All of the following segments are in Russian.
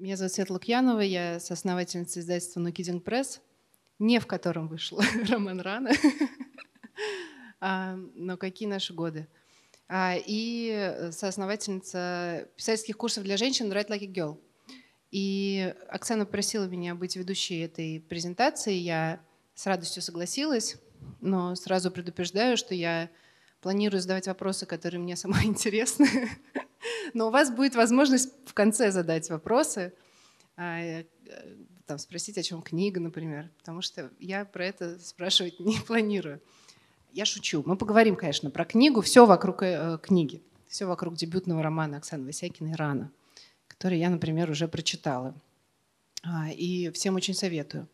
Меня зовут Светла Лукьянова, я соосновательница издательства «Ну, No Пресс, не в котором вышел роман Рана, но какие наши годы. А, и соосновательница писательских курсов для женщин Right Like a Girl. И Оксана просила меня быть ведущей этой презентации, я с радостью согласилась, но сразу предупреждаю, что я планирую задавать вопросы, которые мне сама интересны. Но у вас будет возможность в конце задать вопросы, а, э, там, спросить, о чем книга, например, потому что я про это спрашивать не планирую. Я шучу. Мы поговорим, конечно, про книгу, все вокруг э, книги, все вокруг дебютного романа Оксаны Васякиной «Рана», который я, например, уже прочитала. А, и всем очень советую.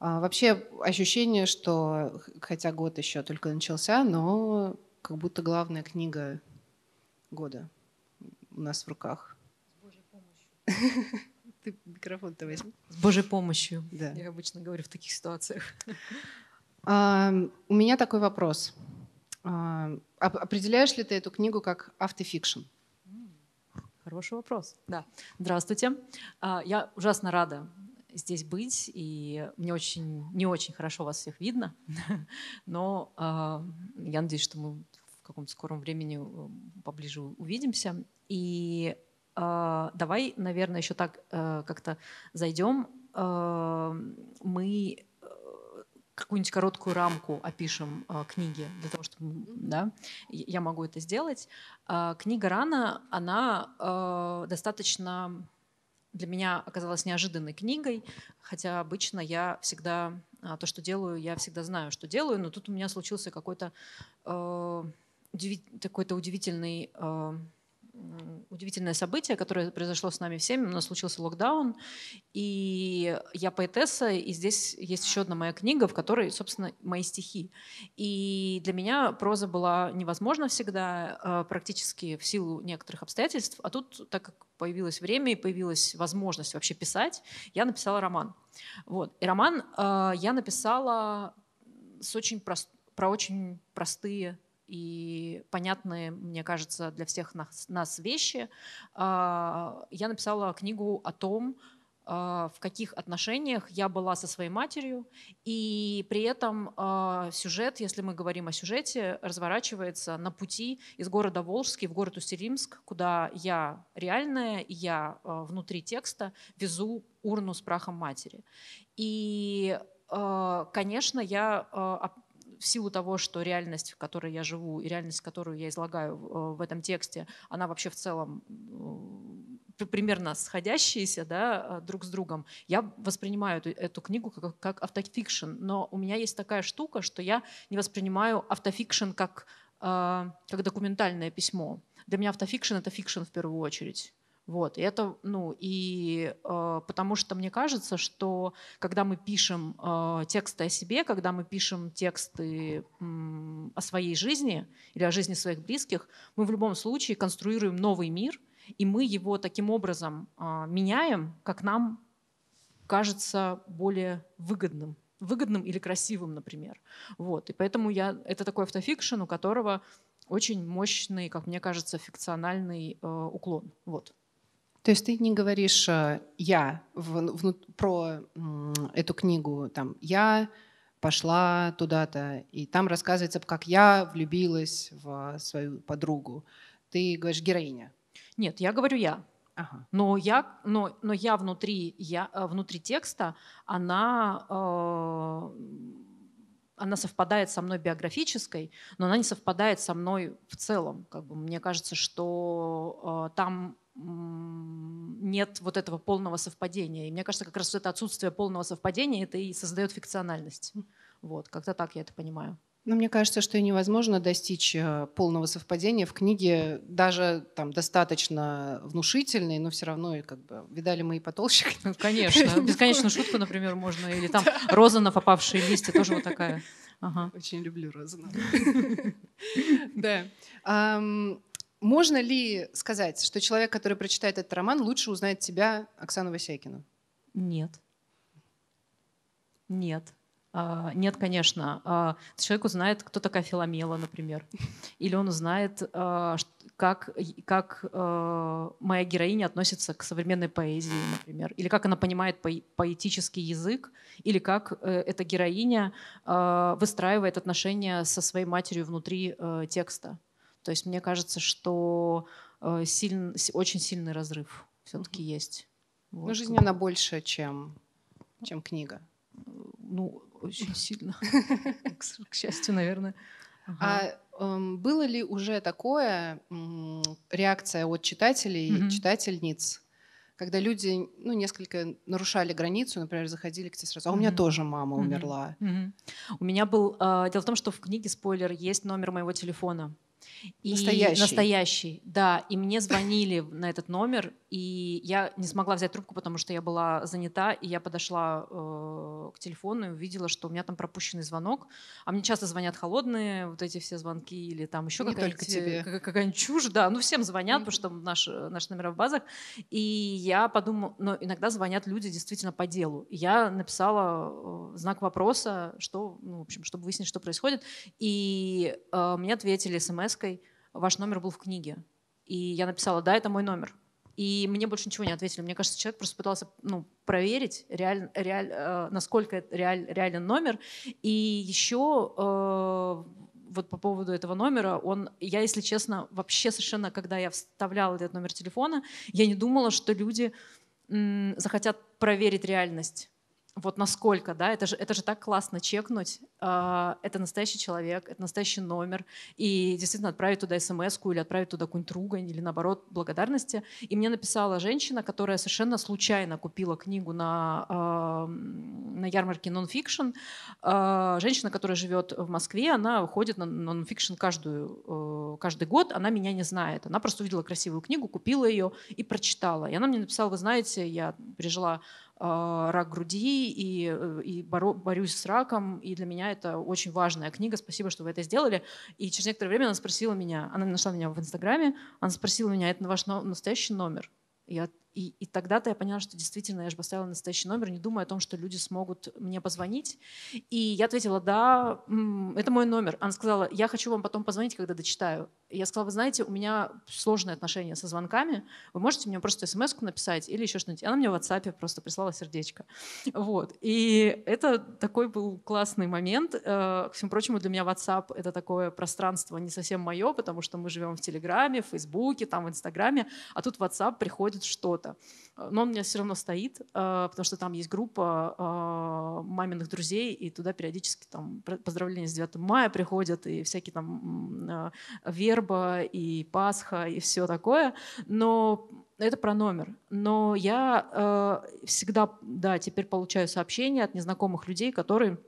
А, вообще ощущение, что хотя год еще только начался, но как будто главная книга года у нас в руках. С Божьей помощью. Ты микрофон-то возьми. С Божьей помощью. Да. Я обычно говорю в таких ситуациях. А, у меня такой вопрос. А, определяешь ли ты эту книгу как автофикшн? Хороший вопрос. Да. Здравствуйте. А, я ужасно рада здесь быть, и мне очень, не очень хорошо вас всех видно, но а, я надеюсь, что мы каком-то скором времени э, поближе увидимся. И э, давай, наверное, еще так э, как-то зайдем. Эм, э, мы какую-нибудь короткую рамку опишем э, книги для того, чтобы да, я могу это сделать. Э, книга Рана, она э, достаточно для меня оказалась неожиданной книгой, хотя обычно я всегда а, то, что делаю, я всегда знаю, что делаю, но тут у меня случился какой-то э, такое то удивительный а, удивительное событие, которое произошло с нами всеми. У нас случился локдаун, и я поэтесса, и здесь есть еще одна моя книга, в которой, собственно, мои стихи. И для меня проза была невозможна всегда, а, практически в силу некоторых обстоятельств. А тут, так как появилось время и появилась возможность вообще писать, я написала роман. Вот. И роман а, я написала с очень прост... про очень простые и понятные, мне кажется, для всех нас, нас вещи, а, я написала книгу о том, а, в каких отношениях я была со своей матерью, и при этом а, сюжет, если мы говорим о сюжете, разворачивается на пути из города Волжский в город Уссилимск, куда я реальная, я внутри текста везу урну с прахом матери. И, конечно, я в силу того, что реальность, в которой я живу, и реальность, которую я излагаю в э, этом тексте, она вообще в целом э, примерно сходящиеся да, э, друг с другом, я воспринимаю эту, эту книгу как, как автофикшн. Но у меня есть такая штука, что я не воспринимаю автофикшн как, э, как документальное письмо. Для меня автофикшн — это фикшн в первую очередь. Вот, и это, ну, и э, потому что мне кажется, что когда мы пишем э, тексты о себе, когда мы пишем тексты э, о своей жизни или о жизни своих близких, мы в любом случае конструируем новый мир, и мы его таким образом э, меняем, как нам кажется более выгодным выгодным или красивым, например. Вот. И поэтому я, это такой автофикшн, у которого очень мощный, как мне кажется, фикциональный э, уклон. Вот. То есть ты не говоришь э, «я» в, в, про эту книгу, там «я пошла туда-то», и там рассказывается, как я влюбилась в свою подругу. Ты говоришь «героиня». Нет, я говорю «я». Ага. Но я, но, но я внутри, я э, внутри текста, она, э, она совпадает со мной биографической, но она не совпадает со мной в целом. Как бы мне кажется, что э, там нет вот этого полного совпадения. И мне кажется, как раз это отсутствие полного совпадения это и создает фикциональность. Вот, как-то так я это понимаю. Но ну, мне кажется, что и невозможно достичь э, полного совпадения в книге, даже там достаточно внушительной, но все равно, как бы, видали мы и потолще. Ну, конечно. Бесконечную шутку, например, можно. Или там да. Розанов, опавшие листья, тоже вот такая. Ага. Очень люблю Розанова. Да. Можно ли сказать, что человек, который прочитает этот роман, лучше узнает тебя, Оксану Васякину? Нет. Нет. А, нет, конечно. А, человек узнает, кто такая Филомела, например. Или он узнает, а, как, как моя героиня относится к современной поэзии, например. Или как она понимает поэтический язык. Или как э, эта героиня выстраивает отношения со своей матерью внутри э, текста. То есть мне кажется, что э, сильн, очень сильный разрыв все-таки mm-hmm. есть. Вот. Но жизнь она больше, чем, чем книга. Ну, очень сильно. К счастью, наверное. А эм, было ли уже такое реакция от читателей, читательниц, когда люди, ну, несколько нарушали границу, например, заходили к тебе сразу, а у меня тоже мама умерла. У меня был... Э, дело в том, что в книге, спойлер, есть номер моего телефона. И настоящий. Настоящий, да. И мне звонили на этот номер, и я не смогла взять трубку, потому что я была занята, и я подошла э, к телефону и увидела, что у меня там пропущенный звонок. А мне часто звонят холодные вот эти все звонки или там еще какая-нибудь, э, какая чушь, да. Ну, всем звонят, потому что наш, э, наши номера в базах. И я подумала, но иногда звонят люди действительно по делу. я написала э, знак вопроса, что, ну, в общем, чтобы выяснить, что происходит. И э, мне ответили смс Чернышевской, ваш номер был в книге. И я написала, да, это мой номер. И мне больше ничего не ответили. Мне кажется, человек просто пытался ну, проверить, реаль, реаль, э, насколько это реаль, реален номер. И еще э, вот по поводу этого номера, он, я, если честно, вообще совершенно, когда я вставляла этот номер телефона, я не думала, что люди м, захотят проверить реальность вот насколько, да, это же, это же так классно чекнуть, а, это настоящий человек, это настоящий номер, и действительно отправить туда смс или отправить туда какую-нибудь ругань, или наоборот благодарности. И мне написала женщина, которая совершенно случайно купила книгу на, а, на ярмарке нонфикшн. А, женщина, которая живет в Москве, она ходит на нонфикшн каждую, э, каждый год, она меня не знает. Она просто увидела красивую книгу, купила ее и прочитала. И она мне написала, вы знаете, я пережила а, рак груди и, э, и боро, борюсь с раком. И для меня это очень важная книга. Спасибо, что вы это сделали. И через некоторое время она спросила меня, она нашла меня в Инстаграме, она спросила меня, «А это ваш настоящий номер? Я и, и тогда-то я поняла, что действительно я же поставила настоящий номер, не думая о том, что люди смогут мне позвонить. И я ответила, да, это мой номер. Она сказала, я хочу вам потом позвонить, когда дочитаю. И я сказала, вы знаете, у меня сложные отношения со звонками, вы можете мне просто смс написать или еще что-нибудь. Она мне в WhatsApp просто прислала сердечко. Вот. И это такой был классный момент. К э, всему прочему, для меня WhatsApp — это такое пространство не совсем мое, потому что мы живем в Телеграме, в Фейсбуке, там, в Инстаграме, а тут WhatsApp приходит что-то чего-то. Э, но он у меня все равно стоит, э, потому что там есть группа э, маминых друзей, и туда периодически там поздравления с 9 мая приходят, и всякие там верба, и Пасха, и все такое. Но это про номер. Но я всегда, да, теперь получаю сообщения от незнакомых людей, которые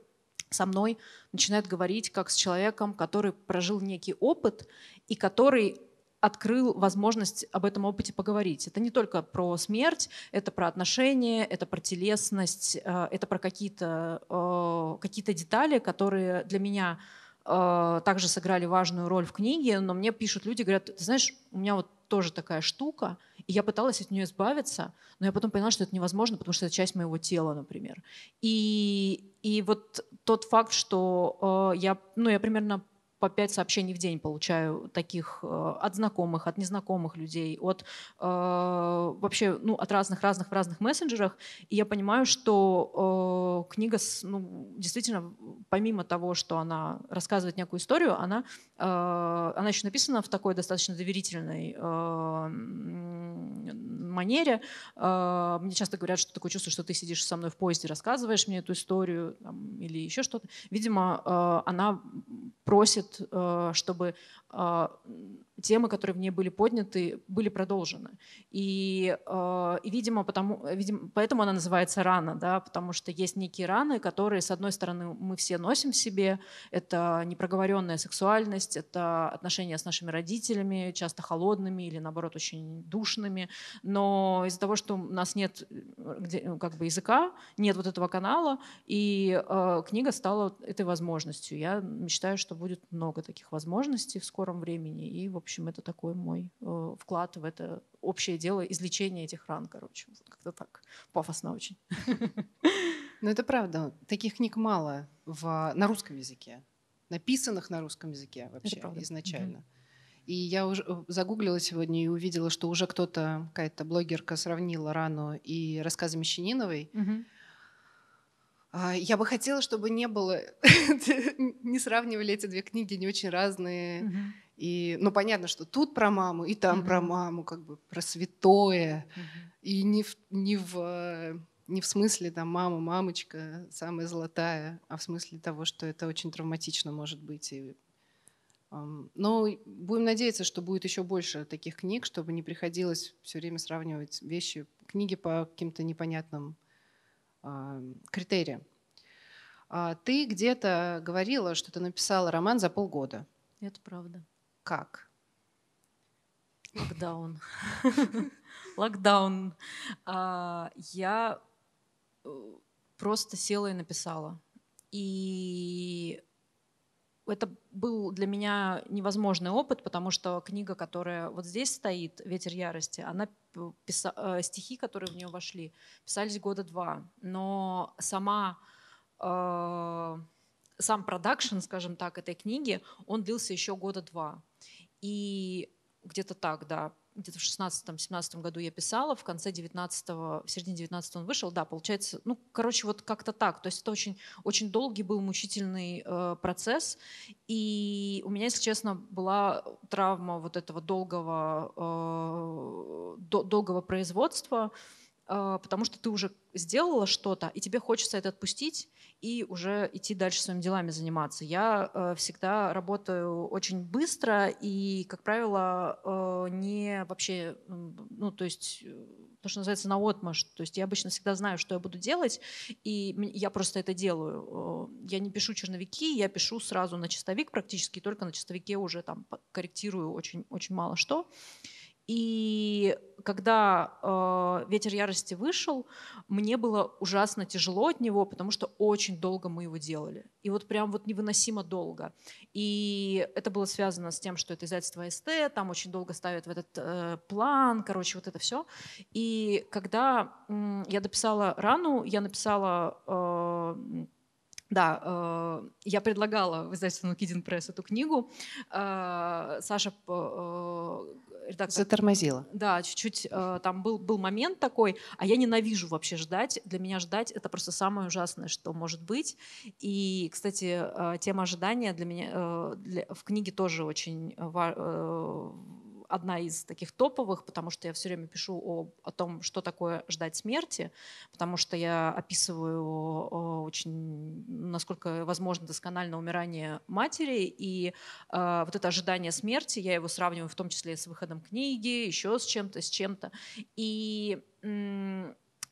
со мной начинают говорить как с человеком, который прожил некий опыт и который открыл возможность об этом опыте поговорить. Это не только про смерть, это про отношения, это про телесность, э, это про какие-то э, какие детали, которые для меня э, также сыграли важную роль в книге, но мне пишут люди, говорят, ты знаешь, у меня вот тоже такая штука, и я пыталась от нее избавиться, но я потом поняла, что это невозможно, потому что это часть моего тела, например. И, и вот тот факт, что я, ну, я примерно по пять сообщений в день получаю таких э, от знакомых, от незнакомых людей, от э, вообще ну, от разных разных в разных мессенджерах. И я понимаю, что э, книга с, ну, действительно, помимо того, что она рассказывает некую историю, она, э, она еще написана в такой достаточно доверительной э, манере. Э, мне часто говорят, что такое чувство, что ты сидишь со мной в поезде, рассказываешь мне эту историю там, или еще что-то. Видимо, э, она просит Э, чтобы э, темы, которые в ней были подняты, были продолжены. И, э, и видимо, потому, э, видимо, поэтому она называется рана, да, потому что есть некие раны, которые, с одной стороны, мы все носим в себе. Это непроговоренная сексуальность, это отношения с нашими родителями, часто холодными или, наоборот, очень душными. Но из-за того, что у нас нет э, где, э, как бы языка, нет вот этого канала, и э, книга стала этой возможностью. Я мечтаю, что будет много таких возможностей в скором времени. И, в общем, это такой мой э, вклад в это общее дело излечения этих ран, короче. Вот как-то так. Пафосно очень. Ну, это правда. Таких книг мало в, на русском языке. Написанных на русском языке вообще изначально. Mm-hmm. И я уже э, загуглила сегодня и увидела, что уже кто-то, какая-то блогерка сравнила рану и рассказы Мещаниновой. Mm-hmm. Я бы хотела, чтобы не было, не сравнивали эти две книги, не очень разные. Mm-hmm. И, ну, понятно, что тут про маму, и там mm-hmm. про маму, как бы про святое. Mm-hmm. И не в, не, в, не в смысле там мама, мамочка, самая золотая, а в смысле того, что это очень травматично может быть. И, um, но будем надеяться, что будет еще больше таких книг, чтобы не приходилось все время сравнивать вещи, книги по каким-то непонятным uh, критериям. Uh, ты где-то говорила, что ты написала роман за полгода. Это правда как? Локдаун. Локдаун. А, я э, просто села и написала. И это был для меня невозможный опыт, потому что книга, которая вот здесь стоит, «Ветер ярости», она писа... Э, стихи, которые в нее вошли, писались года два. Но сама, э... сам продакшн, скажем так, этой книги, он длился еще года два. И где-то так, да, где-то в 16-17 году я писала, в конце 19-го, в середине 19 он вышел, да, получается, ну, короче, вот как-то так. То есть это очень, очень долгий был мучительный э, процесс, и у меня, если честно, была травма вот этого долгого, э, до, долгого производства, э, Э, потому что ты уже сделала что-то, и тебе хочется это отпустить и уже идти дальше своими делами заниматься. Я э, всегда работаю очень быстро и, как правило, э, не вообще, ну, то есть то, что называется, на отмаш. То есть я обычно всегда знаю, что я буду делать, и я просто это делаю. Я не пишу черновики, я пишу сразу на чистовик практически, и только на чистовике уже там корректирую очень, очень мало что. И когда э, ветер ярости вышел, мне было ужасно тяжело от него, потому что очень долго мы его делали. И вот прям вот невыносимо долго. И это было связано с тем, что это издательство СТ, там очень долго ставят в этот э, план, короче, вот это все. И когда э, я дописала рану, я написала... Э, да, э, я предлагала в издательство Кидин Пресс эту книгу. Э, Саша э, редактор... Затормозила. Да, чуть-чуть э, там был, был момент такой, а я ненавижу вообще ждать. Для меня ждать — это просто самое ужасное, что может быть. И, кстати, э, тема ожидания для меня э, для, в книге тоже очень э, э одна из таких топовых, потому что я все время пишу о, о том, что такое ждать смерти, потому что я описываю э, очень, насколько возможно, досконально умирание матери, и э, вот это ожидание смерти, я его сравниваю в том числе с выходом книги, еще с чем-то, с чем-то. И,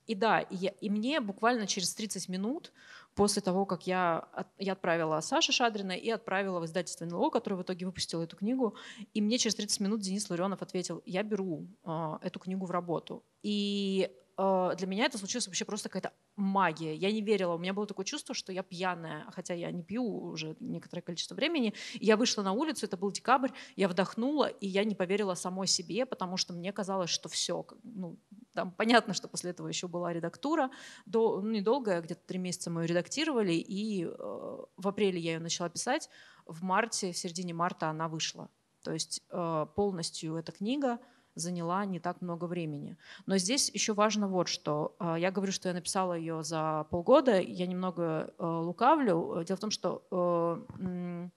и да, и, я, и мне буквально через 30 минут после того, как я, я отправила Саше Шадрина и отправила в издательство НЛО, которое в итоге выпустило эту книгу. И мне через 30 минут Денис Ларионов ответил, я беру э, эту книгу в работу. И Э, для меня это случилось вообще просто какая-то магия. Я не верила. У меня было такое чувство, что я пьяная, хотя я не пью уже некоторое количество времени. Я вышла на улицу, это был декабрь, я вдохнула, и я не поверила самой себе, потому что мне казалось, что все. Ну, там понятно, что после этого еще была редактура. До, ну, недолго, где-то три месяца мы ее редактировали, и э, в апреле я ее начала писать. В марте, в середине марта она вышла. То есть э, полностью эта книга — заняла не так много времени. Но здесь еще важно вот что. А, я говорю, что я написала ее за полгода, я немного э, лукавлю. Дело в том, что э,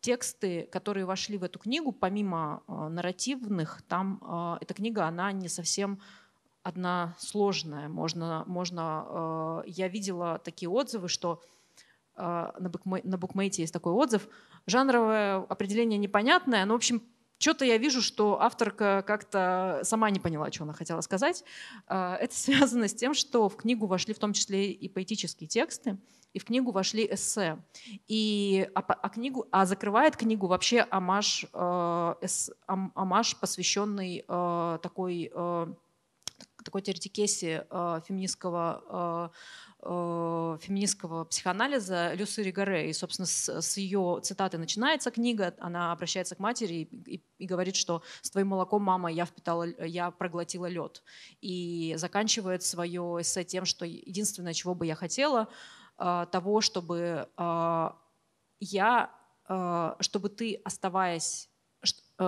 тексты, которые вошли в эту книгу, помимо э, нарративных, там эта книга, она не совсем одна сложная. Можно, можно, я видела такие отзывы, что на букмейте есть такой отзыв. Жанровое определение непонятное, но, в общем, что-то я вижу, что авторка как-то сама не поняла, что она хотела сказать. А, это связано с тем, что в книгу вошли в том числе и поэтические тексты, и в книгу вошли эссе. И, а, а, книгу, а закрывает книгу вообще амаш, э, эс, ам, амаш посвященный э, такой э, такой теоретикесе а, феминистского а, а, феминистского психоанализа Люсы Ригаре. И, собственно, с, с ее цитаты начинается книга, она обращается к матери и, и, и говорит, что «С твоим молоком, мама, я, впитала, я проглотила лед». И заканчивает свое эссе тем, что единственное, чего бы я хотела, того, чтобы я, чтобы ты, оставаясь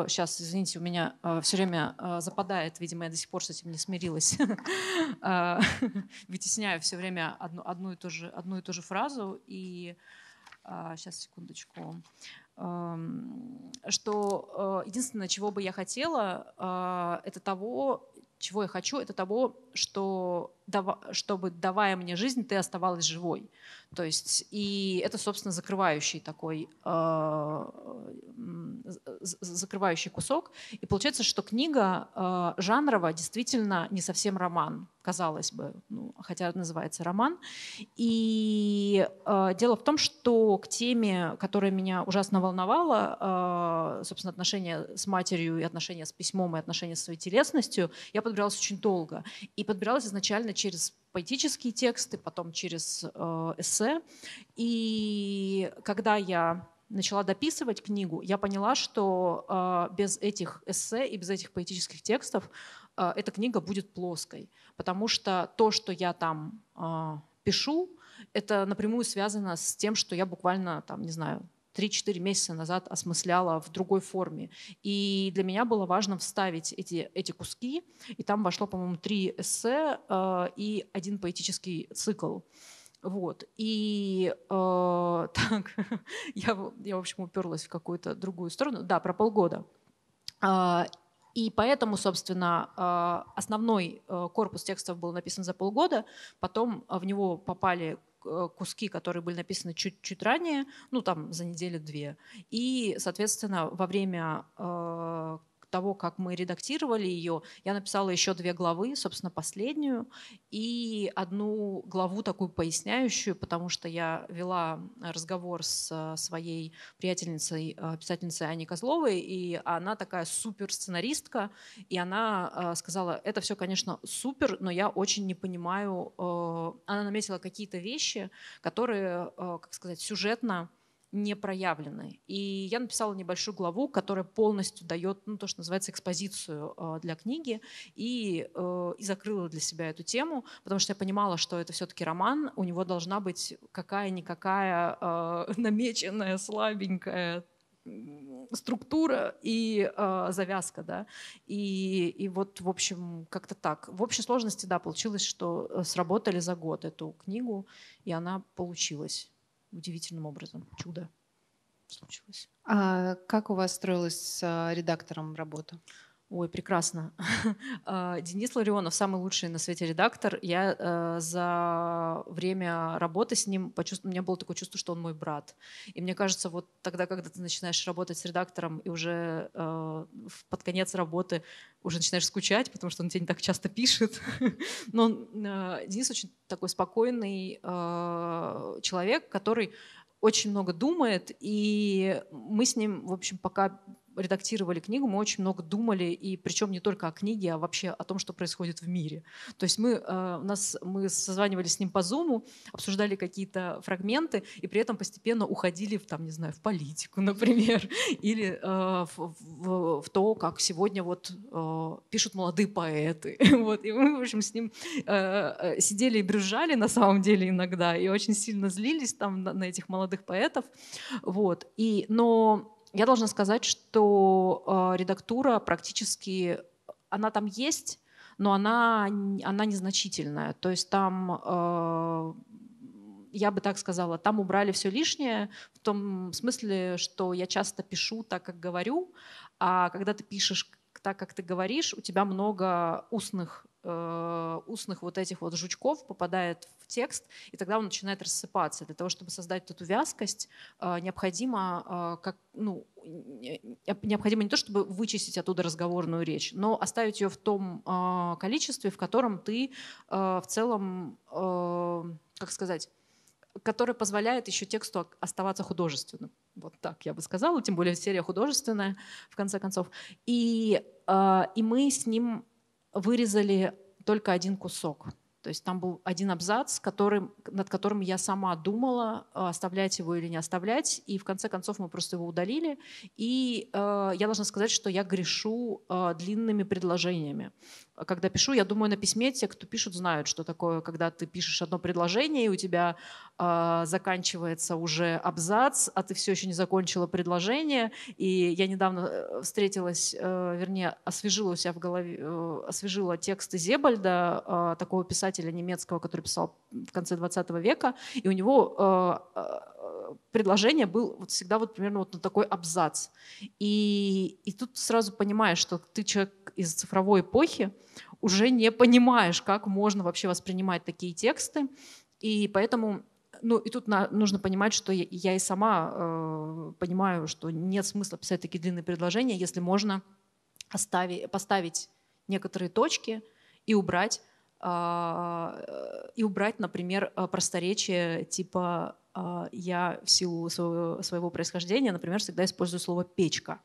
сейчас, э, извините, у меня э, все время э, западает, видимо, я до сих пор с этим не смирилась, вытесняю все время одну, одну, и ту же, одну и ту же фразу, и сейчас, секундочку, эм, что единственное, чего бы я хотела, это того, чего я хочу, это того, что чтобы, давая мне жизнь, ты оставалась живой. То есть, и это, собственно, закрывающий такой, э, закрывающий кусок. И получается, что книга э, а, жанрово действительно не совсем роман, казалось бы, ну, хотя называется роман. И э, дело в том, что к теме, которая меня ужасно волновала, э, собственно, отношения с матерью и отношения с письмом и отношения с своей телесностью, я подбиралась очень долго и подбиралась изначально через поэтические тексты, потом через э, эссе. И когда я начала дописывать книгу, я поняла, что э, без этих эссе и без этих поэтических текстов э, эта книга будет плоской, потому что то, что я там пишу, это напрямую связано с тем, что я буквально там, не знаю, 3-4 месяца назад осмысляла в другой форме. И для меня было важно вставить эти, эти куски, и там вошло, по-моему, три эссе э, и один поэтический цикл. Вот. И э, так, я, я, в общем, уперлась в какую-то другую сторону. Да, про полгода. Э, и поэтому, собственно, э, основной э, корпус текстов был написан за полгода, потом в него попали Э, куски, которые были написаны чуть-чуть ранее, ну там за неделю-две. И, соответственно, во время э, того, как мы редактировали ее, я написала еще две главы, собственно, последнюю, и одну главу такую поясняющую, потому что я вела разговор с э, своей приятельницей, э, писательницей Аней Козловой, и она такая супер сценаристка, и она э, сказала, это все, конечно, супер, но я очень не понимаю, она наметила какие-то вещи, которые, как сказать, сюжетно не проявлены. И я написала небольшую главу, которая полностью дает ну, то, что называется экспозицию э, для книги, и, э, и закрыла для себя эту тему, потому что я понимала, что это все-таки роман, у него должна быть какая-никакая э, намеченная, слабенькая структура и э, завязка, да, и, и вот, в общем, как-то так. В общей сложности, да, получилось, что сработали за год эту книгу, и она получилась удивительным образом чудо случилось. А как у вас строилась с а, редактором работа? Ой, прекрасно. А, Денис Ларионов самый лучший на свете редактор. Я э, за время работы с ним почувствовала, у меня было такое чувство, что он мой брат. И мне кажется, вот тогда, когда ты начинаешь работать с редактором и уже э, под конец работы уже начинаешь скучать, потому что он тебе не так часто пишет. Но э, Денис очень такой спокойный человек, который очень много думает, и мы с ним, в общем, пока редактировали книгу, мы очень много думали, и причем не только о книге, а вообще о том, что происходит в мире. То есть мы, э, у нас, мы созванивались с ним по Зуму, обсуждали какие-то фрагменты, и при этом постепенно уходили в, там, не знаю, в политику, например, или э, в, в, в то, как сегодня вот э, пишут молодые поэты. вот. И мы, в общем, с ним сидели и брюжали на самом деле иногда, и очень сильно злились там на этих молодых поэтов. Вот. И, но я должна сказать, что э, редактура практически, она там есть, но она, она незначительная. То есть там э, я бы так сказала, там убрали все лишнее, в том смысле, что я часто пишу так, как говорю, а когда ты пишешь так, как ты говоришь, у тебя много устных э, устных вот этих вот жучков попадает в текст, и тогда он начинает рассыпаться. Для того, чтобы создать эту вязкость, э, необходимо, э, как, ну, необходимо не то, чтобы вычистить оттуда разговорную речь, но оставить ее в том э, количестве, в котором ты в целом, как сказать, который позволяет еще тексту оставаться художественным. Вот так я бы сказала, тем более серия художественная, в конце концов. И, и мы с ним вырезали только один кусок. То есть там был один абзац, которым, над которым я сама думала, э, оставлять его или не оставлять. И в конце концов мы просто его удалили. И э, я должна сказать, что я грешу э, длинными предложениями. А когда пишу, я думаю, на письме те, кто пишут, знают, что такое, когда ты пишешь одно предложение, и у тебя э, заканчивается уже абзац, а ты все еще не закончила предложение. И я недавно э, встретилась, э, вернее, освежила у себя в голове, э, освежила тексты Зебальда, э, такого писателя немецкого, который писал в конце 20 века, и у него э, э предложение был вот всегда вот примерно вот на такой абзац. И, и тут сразу понимаешь, что ты человек из цифровой эпохи, уже не понимаешь, как можно вообще воспринимать такие тексты. И поэтому ну и тут на, нужно понимать, что я, я и сама э, понимаю, что нет смысла писать такие длинные предложения, если можно оставить, поставить некоторые точки и убрать а, э, и убрать, например, просторечие типа а, я в силу своего, происхождения, например, всегда использую слово «печка».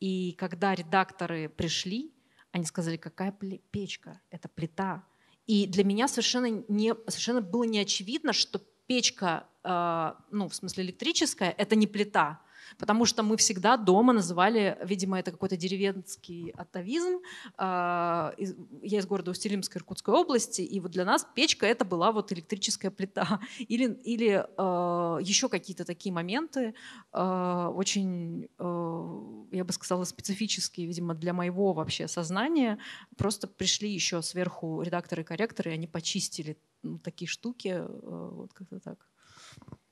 И когда редакторы пришли, они сказали, какая печка, это плита. И для меня совершенно, не, совершенно было не очевидно, что печка, а, ну, в смысле электрическая, это не плита. Потому что мы всегда дома называли, видимо, это какой-то деревенский атовизм. А, я из города Устилимской Иркутской области, и вот для нас печка это была вот электрическая плита. Или, или а, еще какие-то такие моменты, а, очень, я бы сказала, специфические, видимо, для моего вообще сознания. Просто пришли еще сверху редакторы и корректоры, и они почистили ну, такие штуки. Вот как-то так.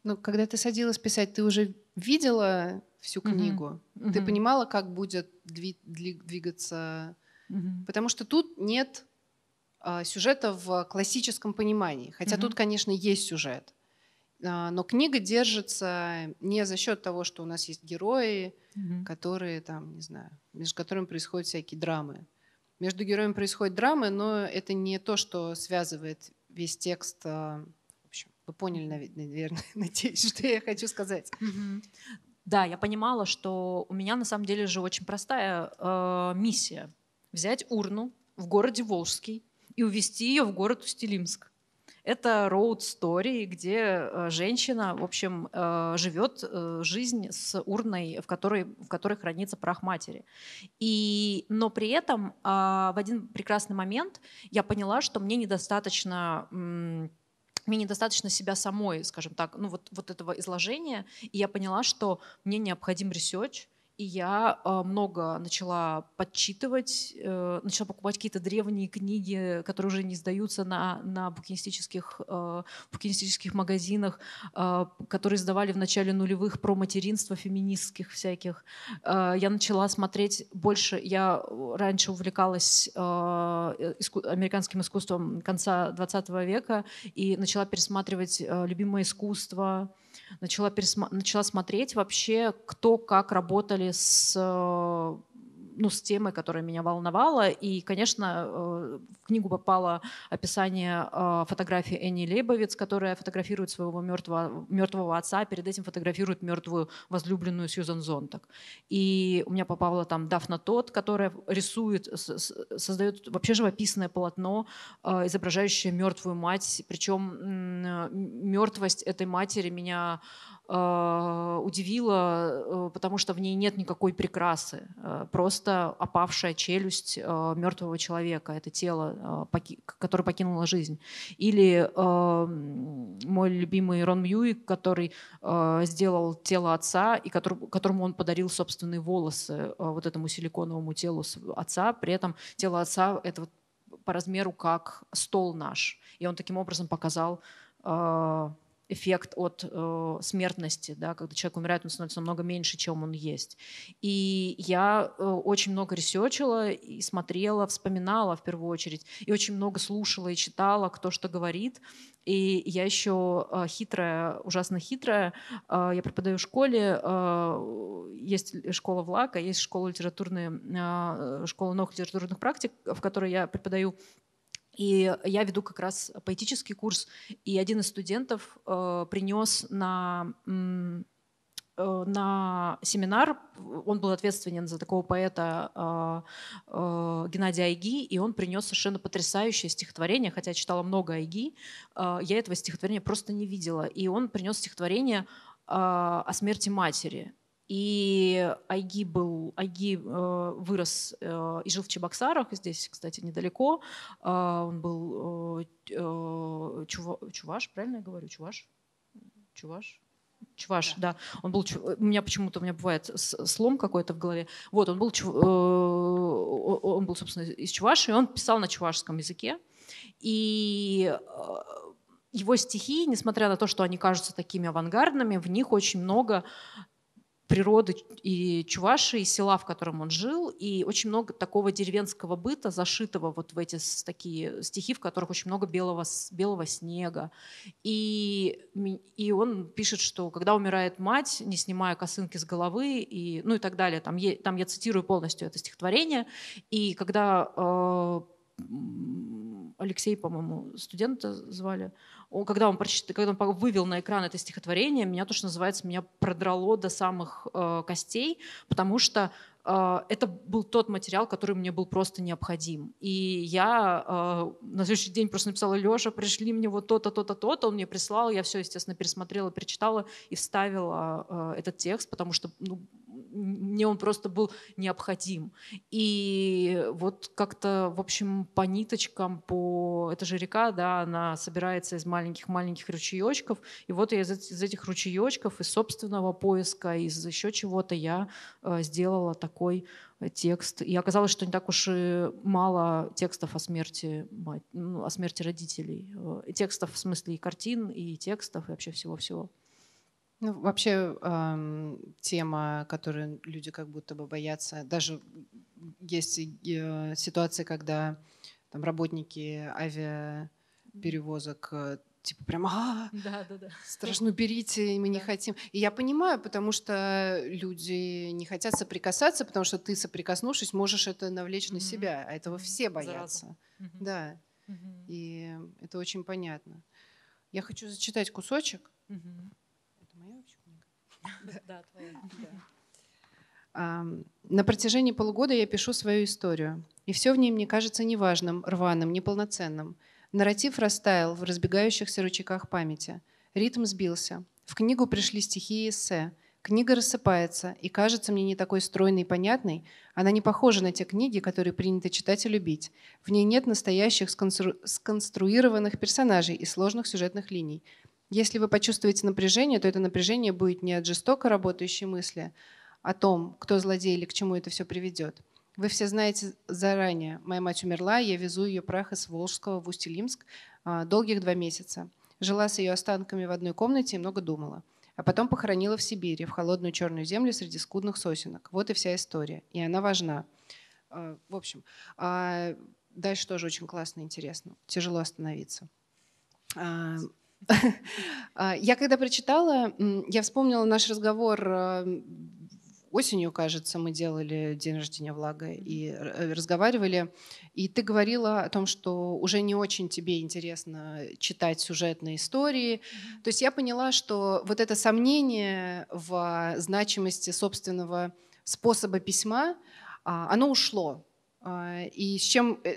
Ну, когда ты садилась писать, ты уже видела всю книгу, mm-hmm. Mm-hmm. ты понимала, как будет двигаться, mm-hmm. потому что тут нет а, сюжета в классическом понимании, хотя mm-hmm. тут, конечно, есть сюжет, а, но книга держится не за счет того, что у нас есть герои, mm-hmm. которые там, не знаю, между которыми происходят всякие драмы. Между героями происходят драмы, но это не то, что связывает весь текст а, вы поняли, наверное, надеюсь, что я хочу сказать. Да, я понимала, что у меня на самом деле же очень простая э, миссия. Взять урну в городе Волжский и увезти ее в город Устилимск. Это road story, где э, женщина, в общем, э, живет э, жизнь с урной, в которой, в которой хранится прах матери. И, но при этом а, в один прекрасный момент я поняла, что мне недостаточно мне недостаточно себя самой, скажем так, ну вот, вот этого изложения, и я поняла, что мне необходим ресерч, и я а, много начала подчитывать, э, начала покупать какие-то древние книги, которые уже не сдаются на, на букинистических, а, букинистических магазинах, а, которые сдавали в начале нулевых про материнство феминистских всяких. Я начала смотреть больше, я э, раньше увлекалась э, американским искусством конца 20 века и начала пересматривать любимое искусство, начала, пересма- начала смотреть вообще, кто как работали с э, ну, с темой, которая меня волновала. И, конечно, э, в книгу попало описание э, фотографии Энни Лейбовиц, которая фотографирует своего мертвого, мертвого отца, а перед этим фотографирует мертвую возлюбленную Сьюзан Зонтак. И у меня попала там Дафна Тот, которая рисует, создает вообще живописное полотно, э, изображающее мертвую мать. Причем мертвость этой матери меня а, удивила, э, потому что в ней нет никакой прекрасы. Э, просто опавшая челюсть э, мертвого человека, это тело, которое покинуло жизнь. Или мой любимый Рон Мьюик, который сделал тело отца, и которому он подарил собственные волосы вот этому силиконовому телу отца. При этом тело отца — это по размеру как стол наш. И он таким образом показал эффект от э, смертности, да, когда человек умирает, он становится намного меньше, чем он есть. И я э, очень много ресерчила и смотрела, вспоминала в первую очередь, и очень много слушала и читала, кто что говорит. И я еще э, хитрая, ужасно хитрая. Э, я преподаю в школе, э, есть школа Влака, есть школа литературной, э, школа новых литературных практик, в которой я преподаю и я веду как раз поэтический курс, и один из студентов э, принес на, э, на семинар, он был ответственен за такого поэта э, э, Геннадия Айги, и он принес совершенно потрясающее стихотворение, хотя я читала много Айги, э, я этого стихотворения просто не видела. И он принес стихотворение о смерти матери. И Айги был, Айги э, вырос э, и жил в Чебоксарах, здесь, кстати, недалеко. Э, он был э, э, чува, чуваш, правильно я говорю, чуваш? Чуваш? Чуваш, да. да. Он был, у меня почему-то у меня бывает слом какой-то в голове. Вот, он был, э, он был, собственно, из Чуваши, и он писал на чувашском языке. И э, его стихи, несмотря на то, что они кажутся такими авангардными, в них очень много природы и Чуваши, и села, в котором он жил, и очень много такого деревенского быта, зашитого вот в эти такие стихи, в которых очень много белого, белого снега. И, и он пишет, что когда умирает мать, не снимая косынки с головы, и, ну и так далее, там, е, там я цитирую полностью это стихотворение, и когда э, Алексей, по-моему, студента звали, он, когда, он прочит, когда он вывел на экран это стихотворение, меня то, что называется, меня продрало до самых э, костей, потому что э, это был тот материал, который мне был просто необходим. И я э, на следующий день просто написала, Леша, пришли мне вот то-то, то-то, то-то, он мне прислал, я все, естественно, пересмотрела, перечитала и вставила э, этот текст, потому что ну, мне он просто был необходим. И вот как-то, в общем, по ниточкам, по... Это же река, да, она собирается из маленьких-маленьких ручеечков. И вот я из, из этих ручеечков, из собственного поиска, из еще чего-то я э, сделала такой э, текст. И оказалось, что не так уж и мало текстов о смерти, мать, ну, о смерти родителей. Э, текстов в смысле и картин, и текстов, и вообще всего-всего. Ну, вообще эм, тема, которую люди как будто бы боятся, даже есть э, ситуации, когда там работники авиаперевозок э, типа прям а, да, да, да. страшно, уберите, мы не хотим. И я понимаю, потому что люди не хотят соприкасаться, потому что ты, соприкоснувшись, можешь это навлечь на себя, а этого все боятся. Да. И это очень понятно. Я хочу зачитать кусочек. Да, твоя. На протяжении полугода я пишу свою историю, и все в ней мне кажется неважным, рваным, неполноценным. Нарратив растаял в разбегающихся ручейках памяти. Ритм сбился. В книгу пришли стихи и эссе. Книга рассыпается, и кажется мне не такой стройной и понятной. Она не похожа на те книги, которые принято читать и любить. В ней нет настоящих сконстру... сконструированных персонажей и сложных сюжетных линий. Если вы почувствуете напряжение, то это напряжение будет не от жестоко работающей мысли о том, кто злодей или к чему это все приведет. Вы все знаете заранее, моя мать умерла, я везу ее прах из Волжского в Усть-Илимск а, долгих два месяца. Жила с ее останками в одной комнате и много думала. А потом похоронила в Сибири, в холодную черную землю среди скудных сосенок. Вот и вся история. И она важна. А, в общем, а, дальше тоже очень классно и интересно. Тяжело остановиться. А, я когда прочитала, я вспомнила наш разговор а, осенью, кажется, мы делали день рождения влага и э, разговаривали, и ты говорила о том, что уже не очень тебе интересно читать сюжетные истории. То есть я поняла, что вот это сомнение в значимости собственного способа письма, а, оно ушло. И с чем э,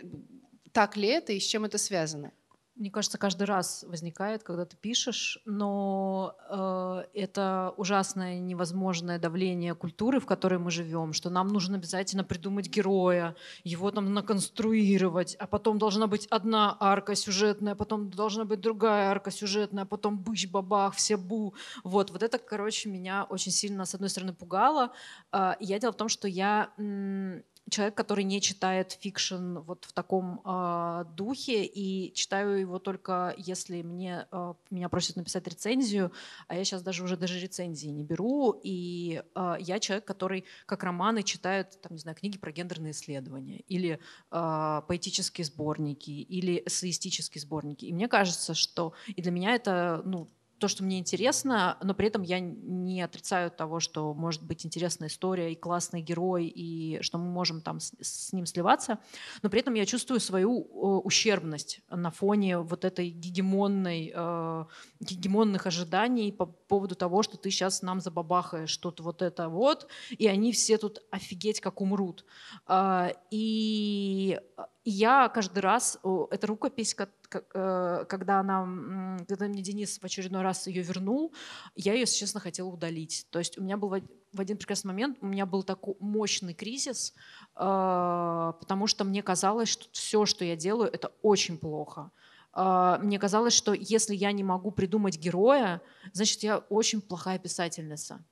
так ли это, и с чем это связано? мне кажется, каждый раз возникает, когда ты пишешь, но э, это ужасное невозможное давление культуры, в которой мы живем, что нам нужно обязательно придумать героя, его там наконструировать, а потом должна быть одна арка сюжетная, а потом должна быть другая арка сюжетная, а потом бычь бабах все бу. Вот, вот это, короче, меня очень сильно, с одной стороны, пугало. Э, я дело в том, что я... М- человек, который не читает фикшн вот в таком э, духе, и читаю его только, если мне, э, меня просят написать рецензию, а я сейчас даже уже даже рецензии не беру, и э, я человек, который как романы читает, там, не знаю, книги про гендерные исследования, или э, поэтические сборники, или эссеистические сборники. И мне кажется, что и для меня это, ну, то, что мне интересно, но при этом я не отрицаю того, что может быть интересная история и классный герой, и что мы можем там с, ним сливаться, но при этом я чувствую свою э, ущербность на фоне вот этой гегемонной, э, гегемонных ожиданий по поводу того, что ты сейчас нам забабахаешь что-то вот это вот, и они все тут офигеть как умрут. А, и э, я каждый раз, э, эта рукопись, которая Э, когда она, когда мне Денис в очередной раз ее вернул, я ее, честно, хотела удалить. То есть у меня был в один прекрасный момент у меня был такой мощный кризис, а, потому что мне казалось, что все, что я делаю, это очень плохо а, мне казалось, что если я не могу придумать героя, значит, я очень плохая писательница.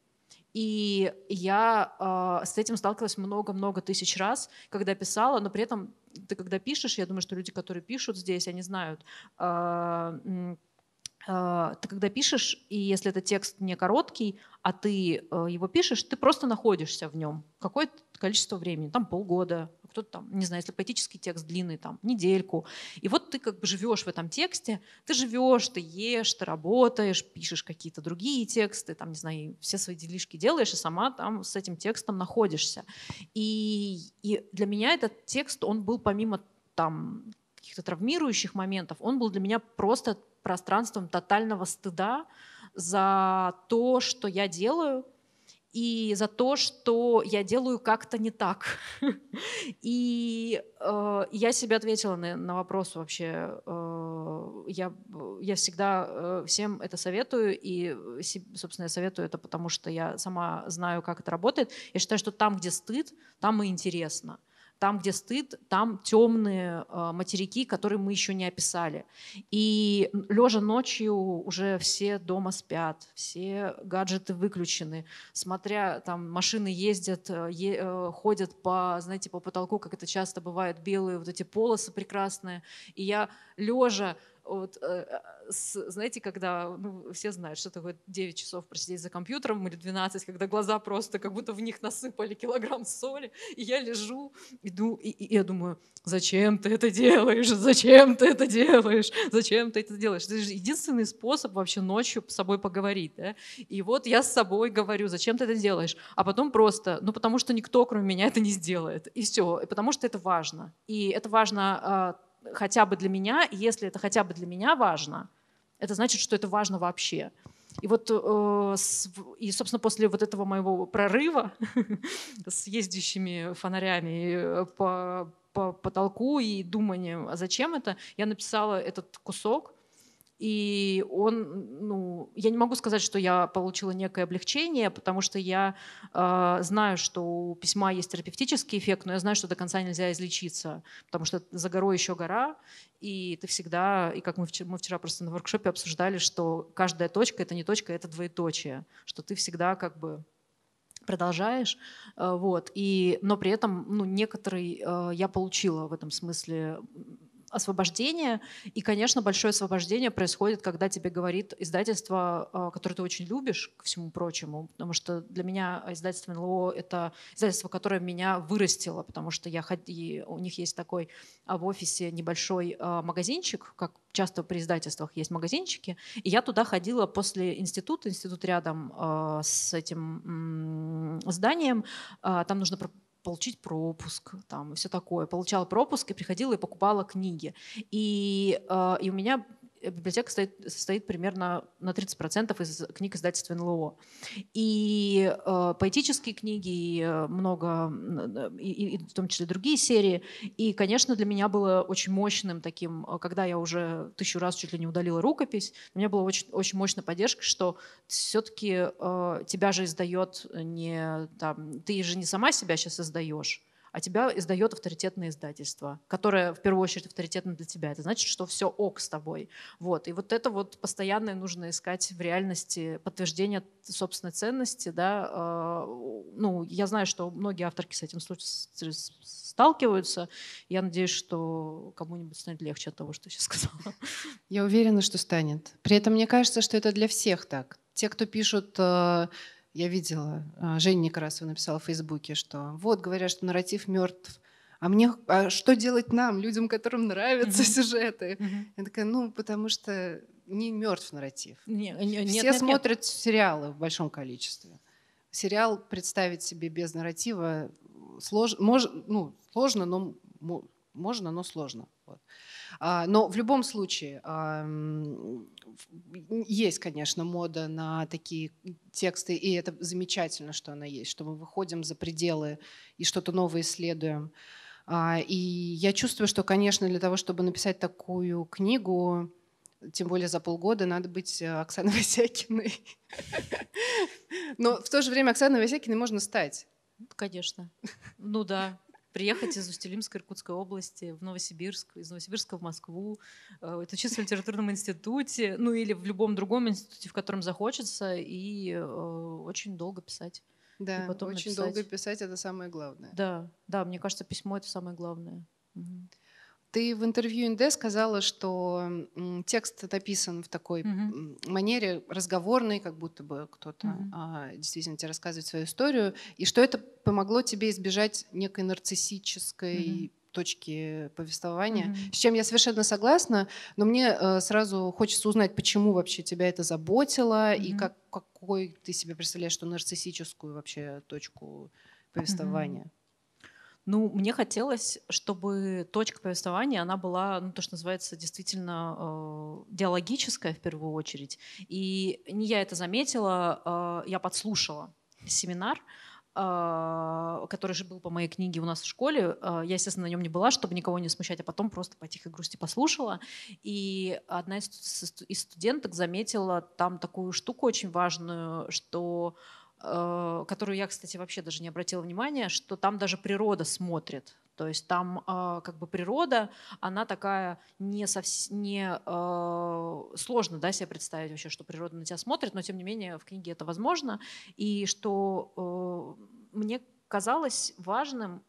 И я э, с этим сталкивалась много-много тысяч раз, когда писала, но при этом ты когда пишешь, я думаю, что люди, которые пишут здесь, они знают, а, а, ты когда пишешь, и если этот текст не короткий, а ты э, его пишешь, ты просто находишься в нем. Какой-то количество времени, там полгода, кто-то там, не знаю, если поэтический текст длинный, там недельку. И вот ты как бы живешь в этом тексте, ты живешь, ты ешь, ты работаешь, пишешь какие-то другие тексты, там, не знаю, все свои делишки делаешь, и сама там с этим текстом находишься. И, и для меня этот текст, он был помимо там каких-то травмирующих моментов, он был для меня просто пространством тотального стыда за то, что я делаю, и за то, что я делаю как-то не так. И э, я себе ответила на, вопрос вообще. Э, я, я всегда э, всем это советую, и, собственно, я советую это, потому что я сама знаю, как это работает. Я считаю, что там, где стыд, там и интересно. Там, где стыд, там темные э, материки, которые мы еще не описали. И лежа ночью уже все дома спят, все гаджеты выключены. Смотря, там машины ездят, э, е- э, ходят по, знаете, по потолку, как это часто бывает, белые вот эти полосы прекрасные. И я лежа вот, э, э, знаете, когда ну, все знают, что такое 9 часов просидеть за компьютером или 12, когда глаза просто как будто в них насыпали килограмм соли, и я лежу, иду, и, и я думаю, зачем ты это делаешь, зачем ты это делаешь, зачем ты это делаешь. Это же единственный способ вообще ночью с собой поговорить. Да? И вот я с собой говорю, зачем ты это делаешь, а потом просто, ну потому что никто, кроме меня, это не сделает. И все, и потому что это важно. И это важно а, хотя бы для меня, если это хотя бы для меня важно, это значит, что это важно вообще. И вот, э, и, собственно, после вот этого моего прорыва с ездящими фонарями э, по, по потолку и думанием, а зачем это, я написала этот кусок, и он, ну, я не могу сказать, что я получила некое облегчение, потому что я э, знаю, что у письма есть терапевтический эффект, но я знаю, что до конца нельзя излечиться, потому что за горой еще гора, и ты всегда, и как мы вчера, мы вчера просто на воркшопе обсуждали, что каждая точка — это не точка, это двоеточие, что ты всегда как бы продолжаешь, а, вот, и, но при этом, ну, некоторый а, я получила в этом смысле освобождение. И, конечно, большое освобождение происходит, когда тебе говорит издательство, а, которое ты очень любишь, к всему прочему. Потому что для меня издательство НЛО — это издательство, которое меня вырастило, потому что я ходи... у них есть такой а, в офисе небольшой а, магазинчик, как часто при издательствах есть магазинчики. И я туда ходила после института, институт рядом с этим зданием. Там нужно получить пропуск, там, и все такое. Получала пропуск и приходила и покупала книги. И, э, и у меня Э, библиотека состоит, состоит примерно на 30% из книг издательства НЛО. И э, поэтические книги, и э, много, и, и, в том числе другие серии. И, конечно, для меня было очень мощным таким, э, когда я уже тысячу раз чуть ли не удалила рукопись, у меня была очень, очень мощная поддержка, что все-таки э, тебя же издает не там, ты же не сама себя сейчас издаешь, а тебя издает авторитетное издательство, которое в первую очередь авторитетно для тебя. Это значит, что все ок с тобой. Вот. И вот это вот постоянное нужно искать в реальности подтверждение собственной ценности. Да? А, ну, я знаю, что многие авторки с этим сталкиваются. Я надеюсь, что кому-нибудь станет легче от того, что я сейчас сказала. Я уверена, что станет. При этом мне кажется, что это для всех так. Те, кто пишут э, я видела, а, Женя Некрасова написала в Фейсбуке, что вот говорят, что нарратив мертв, а мне, а что делать нам, людям, которым нравятся mm-hmm. сюжеты? Mm-hmm. Я такая, ну, потому что не мертв нарратив. Не, Все нет, смотрят нет. сериалы в большом количестве. Сериал представить себе без нарратива слож, мож, ну, сложно, но можно, но сложно. Вот. А, но в любом случае есть, конечно, мода на такие тексты, и это замечательно, что она есть, что мы выходим за пределы и что-то новое исследуем. А, и я чувствую, что, конечно, для того, чтобы написать такую книгу, тем более за полгода, надо быть э, Оксаной Васякиной. Но в то же время Оксаной Васякиной можно стать. Конечно. Ну да приехать из Устилимской Иркутской области в Новосибирск, из Новосибирска в Москву, э, Это учиться в литературном институте, ну или в любом другом институте, в котором захочется, и э, очень долго писать. Да, потом очень написать. долго писать это самое главное. Да, да, мне кажется, письмо это самое главное. Угу. Ты в интервью Инде сказала, что текст написан в такой угу. манере разговорной, как будто бы кто-то угу. действительно тебе рассказывает свою историю, и что это помогло тебе избежать некой нарциссической угу точки повествования, mm с чем я совершенно согласна, но мне э, сразу хочется узнать, почему вообще тебя это заботило mm и как, какой ты себе представляешь, что нарциссическую вообще точку повествования. mm ну, мне хотелось, чтобы точка повествования, она была, ну, то, что называется, действительно э, диалогическая в первую очередь. И не я это заметила, э, я подслушала семинар, а, который же был по моей книге у нас в школе. А, я, естественно, на нем не была, чтобы никого не смущать, а потом просто по тихой грусти послушала. И одна из студенток заметила там такую штуку очень важную, что Э, которую я, кстати, вообще даже не обратила внимания, что там даже природа смотрит. То есть там э, как бы природа, она такая не, совс... не э, сложно да, себе представить вообще, что природа на тебя смотрит, но тем не менее в книге это возможно. И что мне казалось важным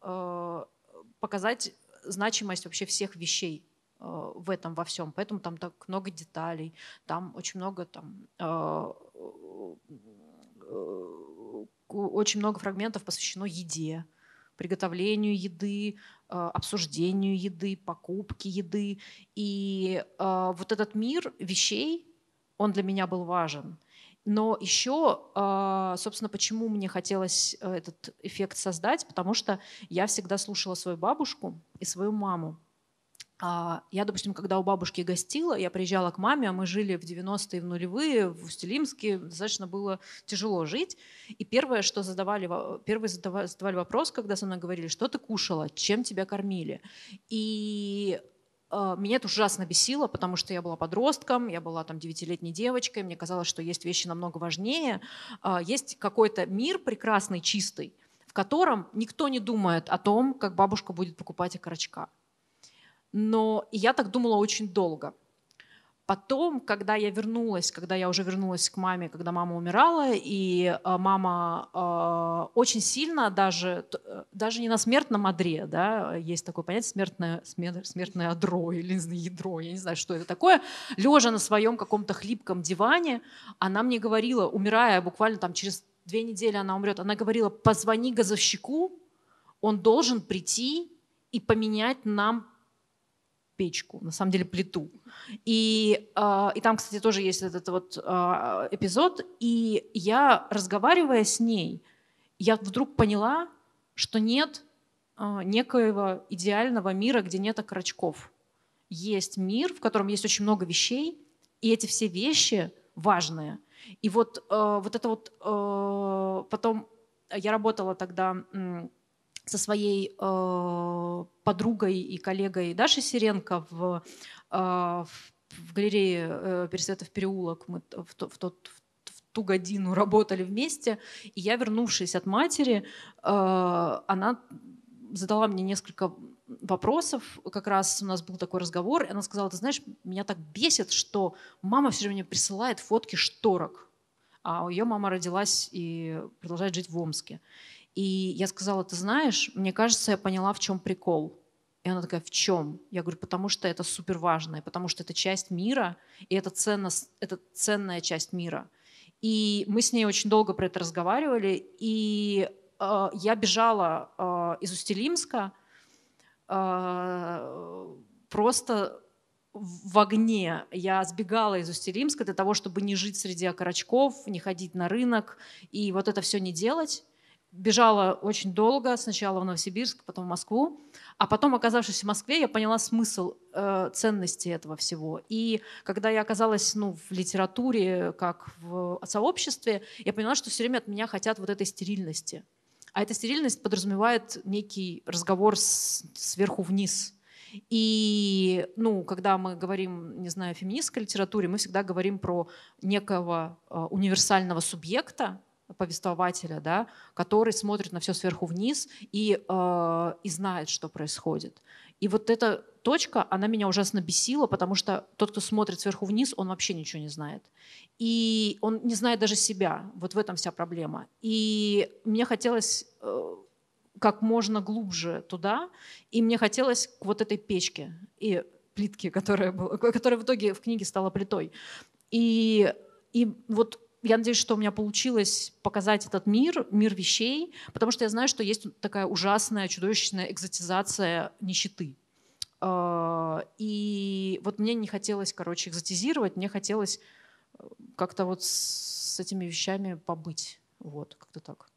показать значимость вообще всех вещей, в этом во всем. Поэтому там так много деталей, там очень много там, э, э, очень много фрагментов посвящено еде, приготовлению еды, а, обсуждению еды, покупке еды. И а, вот этот мир вещей, он для меня был важен. Но еще, а, собственно, почему мне хотелось этот эффект создать, потому что я всегда слушала свою бабушку и свою маму. А, я, допустим, когда у бабушки гостила, я приезжала к маме, а мы жили в 90-е, в нулевые, в Устилимске, достаточно было тяжело жить. И первое, что задавали, первый задавали вопрос, когда со мной говорили, что ты кушала, чем тебя кормили. И а, меня это ужасно бесило, потому что я была подростком, я была там девятилетней девочкой, мне казалось, что есть вещи намного важнее, а, есть какой-то мир прекрасный, чистый, в котором никто не думает о том, как бабушка будет покупать окорочка. Но я так думала очень долго. Потом, когда я вернулась, когда я уже вернулась к маме, когда мама умирала, и э, мама э, очень сильно, даже, э, даже не на смертном одре, да, есть такое понятие смертное, смертное одро или ядро, я не знаю, что это такое, лежа на своем каком-то хлипком диване, она мне говорила, умирая буквально там через две недели она умрет, она говорила, позвони газовщику, он должен прийти и поменять нам печку, на самом деле плиту. И, э, и там, кстати, тоже есть этот вот э, эпизод. И я, разговаривая с ней, я вдруг поняла, что нет э, некоего идеального мира, где нет окорочков. Есть мир, в котором есть очень много вещей, и эти все вещи важные. И вот, э, вот это вот э, потом я работала тогда... Э, со своей э, подругой и коллегой Дашей Сиренко в, э, в галерее э, Пересветов переулок. Мы в, то, в, тот, в ту годину работали вместе. И я, вернувшись от матери, э, она задала мне несколько вопросов. Как раз у нас был такой разговор. И она сказала, ты знаешь, меня так бесит, что мама все время присылает фотки шторок. А ее мама родилась и продолжает жить в Омске. И я сказала, ты знаешь, мне кажется, я поняла, в чем прикол. И она такая, в чем? Я говорю, потому что это супер важно, потому что это часть мира, и это, ценно, это ценная часть мира. И мы с ней очень долго про это разговаривали, и э, я бежала э, из Устилимска э, просто в огне. Я сбегала из Устилимска для того, чтобы не жить среди окорочков, не ходить на рынок и вот это все не делать бежала очень долго, сначала в Новосибирск, потом в Москву, а потом, оказавшись в Москве, я поняла смысл э, ценности этого всего. И когда я оказалась ну, в литературе, как в сообществе, я поняла, что все время от меня хотят вот этой стерильности. А эта стерильность подразумевает некий разговор с, сверху вниз – и, ну, когда мы говорим, не знаю, о феминистской литературе, мы всегда говорим про некого э, универсального субъекта, повествователя, да, который смотрит на все сверху вниз и, э, и знает, что происходит. И вот эта точка, она меня ужасно бесила, потому что тот, кто смотрит сверху вниз, он вообще ничего не знает. И он не знает даже себя. Вот в этом вся проблема. И мне хотелось э, как можно глубже туда, и мне хотелось к вот этой печке и плитке, которая, была, которая в итоге в книге стала плитой. И, и вот я надеюсь, что у меня получилось показать этот мир, мир вещей, потому что я знаю, что есть такая ужасная, чудовищная экзотизация нищеты. А, и вот мне не хотелось, короче, экзотизировать, мне хотелось э, как-то вот с этими вещами побыть. Вот, как-то так.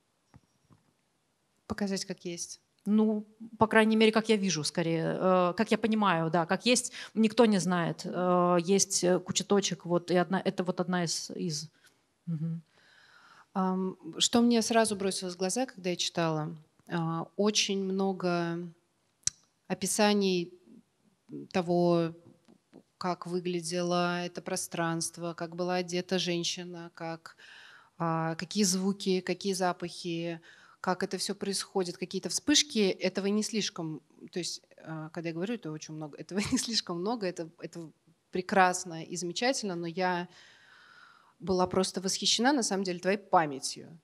Показать, как есть. Ну, по крайней мере, как я вижу, скорее, э, как я понимаю, да, как есть, никто не знает. Э, есть куча точек, вот, и одна, это вот одна из, из что мне сразу бросилось в глаза, когда я читала, а, очень много описаний того, как выглядело это пространство, как была одета женщина, как, а, какие звуки, какие запахи, как это все происходит, какие-то вспышки, этого не слишком, то есть, а, когда я говорю, это очень много, этого не слишком много, это, это прекрасно и замечательно, но я была просто восхищена, на самом деле, твоей памятью.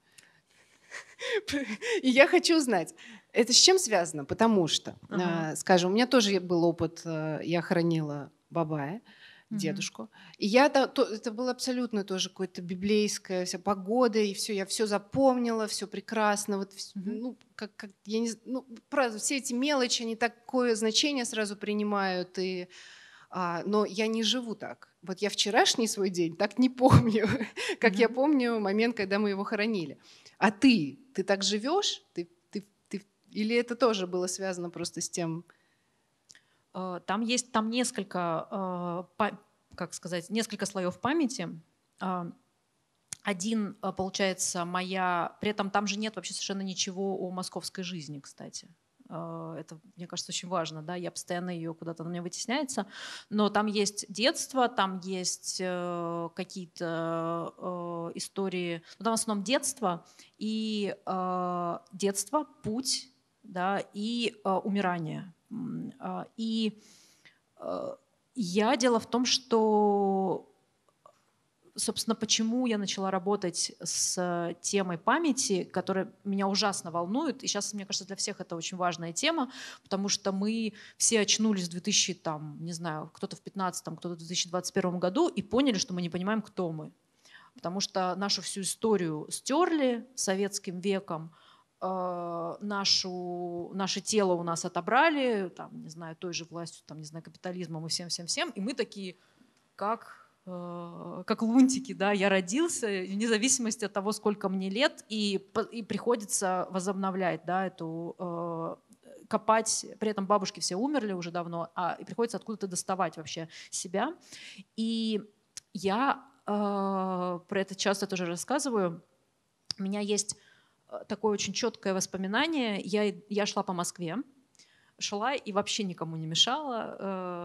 И я хочу узнать, это с чем связано? Потому что, э, ага. скажем, у меня тоже был опыт, э, я хоронила бабая, дедушку. И я то, это было абсолютно тоже какое-то библейское, вся погода и все, я все запомнила, все прекрасно, вот mm-hmm. ну как, как я не, ну правда, все эти мелочи они такое значение сразу принимают и а, но я не живу так. Вот я вчерашний свой день так не помню, как я помню момент, когда мы его хоронили. А ты, ты так живешь? Ты, ты, ты... Или это тоже было связано просто с тем? Э, там есть там несколько, э, как сказать, несколько слоев памяти. Э, один, получается, моя... При этом там же нет вообще совершенно ничего о московской жизни, кстати. Э, это, мне кажется, очень важно. Да? Я постоянно ее куда-то на меня вытесняется. Но там есть детство, там есть э, какие-то э, истории. Ну, там в основном детство и детство, путь да, и умирание. А, и я дело в том, что собственно, почему я начала работать с темой памяти, которая меня ужасно волнует. И сейчас, мне кажется, для всех это очень важная тема, потому что мы все очнулись в 2000, там, не знаю, кто-то в 2015, кто-то в 2021 году и поняли, что мы не понимаем, кто мы. Потому что нашу всю историю стерли советским веком, э, нашу, наше тело у нас отобрали, там, не знаю, той же властью, там, не знаю, капитализмом и всем-всем-всем, и мы такие, как Э, как лунтики, да, я родился, вне зависимости от того, сколько мне лет, и, и приходится возобновлять, да, эту э, копать, при этом бабушки все умерли уже давно, а и приходится откуда-то доставать вообще себя. И я э, про это часто тоже рассказываю. У меня есть э, такое очень четкое воспоминание. Я, я шла по Москве, шла и вообще никому не мешала,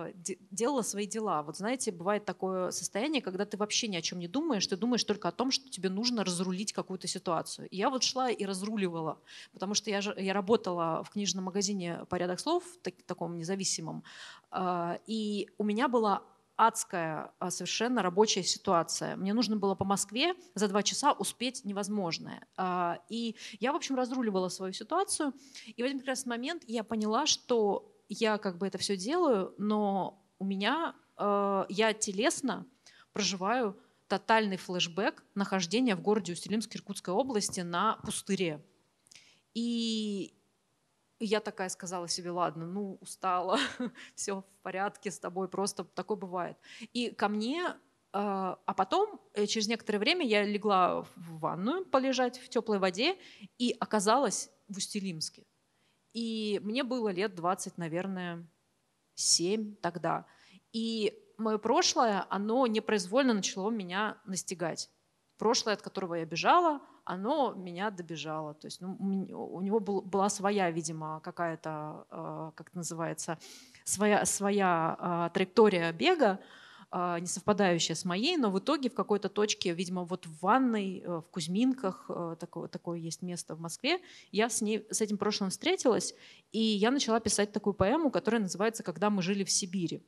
э, делала свои дела. Вот знаете, бывает такое состояние, когда ты вообще ни о чем не думаешь, ты думаешь только о том, что тебе нужно разрулить какую-то ситуацию. И я вот шла и разруливала, потому что я, же я работала в книжном магазине «Порядок слов», так, таком независимом, э, и у меня была адская а, совершенно рабочая ситуация. Мне нужно было по Москве за два часа успеть невозможное. А, и я, в общем, разруливала свою ситуацию. И в один прекрасный момент я поняла, что я как бы это все делаю, но у меня, а, я телесно проживаю тотальный флешбэк нахождения в городе Усть-Илимск Иркутской области на пустыре. И и я такая сказала себе, ладно, ну, устала, все в порядке с тобой, просто такое бывает. И ко мне э, а потом, э, через некоторое время, я легла в ванную полежать в теплой воде и оказалась в Устилимске. И мне было лет 20, наверное, 7 тогда. И мое прошлое, оно непроизвольно начало меня настигать. Прошлое, от которого я бежала – оно меня добежало. То есть ну, у него был, была своя, видимо, какая-то, а, как это называется, своя, своя а, траектория бега, а, не совпадающая с моей, но в итоге в какой-то точке, видимо, вот в ванной, э, в Кузьминках, э, такое, такое есть место в Москве, я с, ней, с этим прошлым встретилась, и я начала писать такую поэму, которая называется «Когда мы жили в Сибири».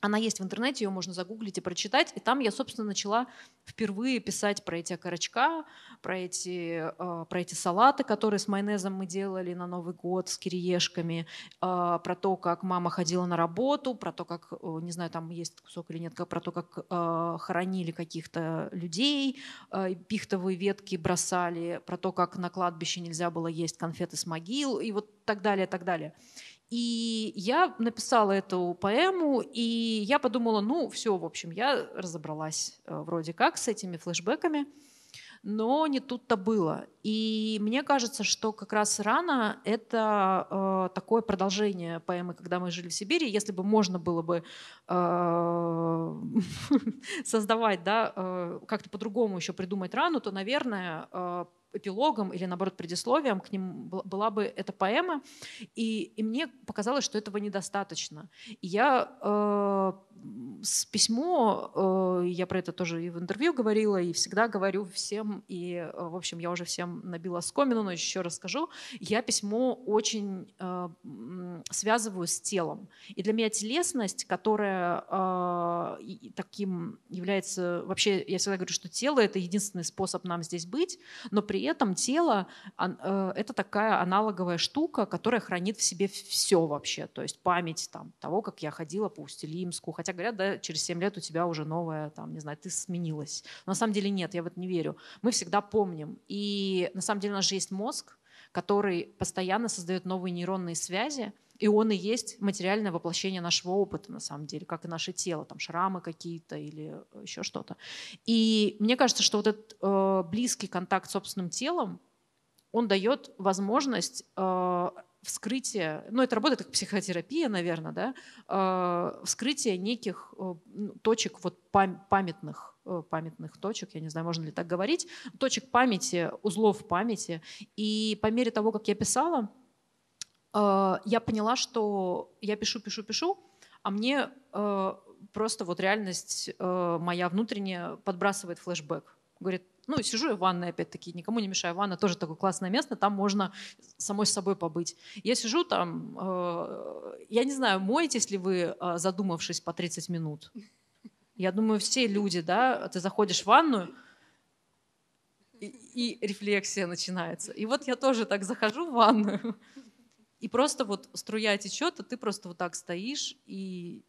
Она есть в интернете, ее можно загуглить и прочитать. И там я, собственно, начала впервые писать про эти окорочка, про эти, э, про эти салаты, которые с майонезом мы делали на Новый год с кириешками, э, про то, как мама ходила на работу, про то, как, не знаю, там есть кусок или нет, про то, как э, хоронили каких-то людей, э, пихтовые ветки бросали, про то, как на кладбище нельзя было есть конфеты с могил и вот так далее, так далее. И я написала эту поэму, и я подумала, ну все, в общем, я разобралась э, вроде как с этими флешбеками, но не тут-то было. И мне кажется, что как раз рано это э, такое продолжение поэмы, когда мы жили в Сибири. Если бы можно было бы э, создавать, да, э, как-то по-другому еще придумать рану, то, наверное, э, эпилогом или, наоборот, предисловием к ним была бы эта поэма. И, и мне показалось, что этого недостаточно. И я э, с письмо, э, я про это тоже и в интервью говорила, и всегда говорю всем, и, э, в общем, я уже всем набила скомину, но еще расскажу, я письмо очень э, связываю с телом. И для меня телесность, которая таким является, вообще, я всегда говорю, что тело — это единственный способ нам здесь быть, но при этом тело — это такая аналоговая штука, которая хранит в себе все вообще, то есть память там, того, как я ходила по Устилимску, хотя Хотя говорят, да, через 7 лет у тебя уже новая, там, не знаю, ты сменилась. Но на самом деле нет, я в это не верю. Мы всегда помним. И на самом деле у нас же есть мозг, который постоянно создает новые нейронные связи, и он и есть материальное воплощение нашего опыта, на самом деле, как и наше тело, там шрамы какие-то или э, еще что-то. И мне кажется, что вот этот э, близкий контакт с собственным телом, он дает возможность э, вскрытие, ну это работает как психотерапия, наверное, да, а, вскрытие неких э, ну, точек вот памятных, э, памятных точек, я не знаю, можно ли так говорить, точек памяти, узлов памяти. И по мере того, как я писала, а, я поняла, что я пишу, пишу, пишу, а мне э, просто вот реальность моя внутренняя подбрасывает флешбэк Говорит, ну, сижу я в ванной, опять-таки, никому не мешаю. Ванна тоже такое классное место, там можно самой с собой побыть. Я сижу там, э, я не знаю, моетесь ли вы, э, задумавшись по 30 минут? Я думаю, все люди, да, ты заходишь в ванную, и, и рефлексия начинается. И вот я тоже так захожу в ванную, и просто вот струя течет, а ты просто вот так стоишь и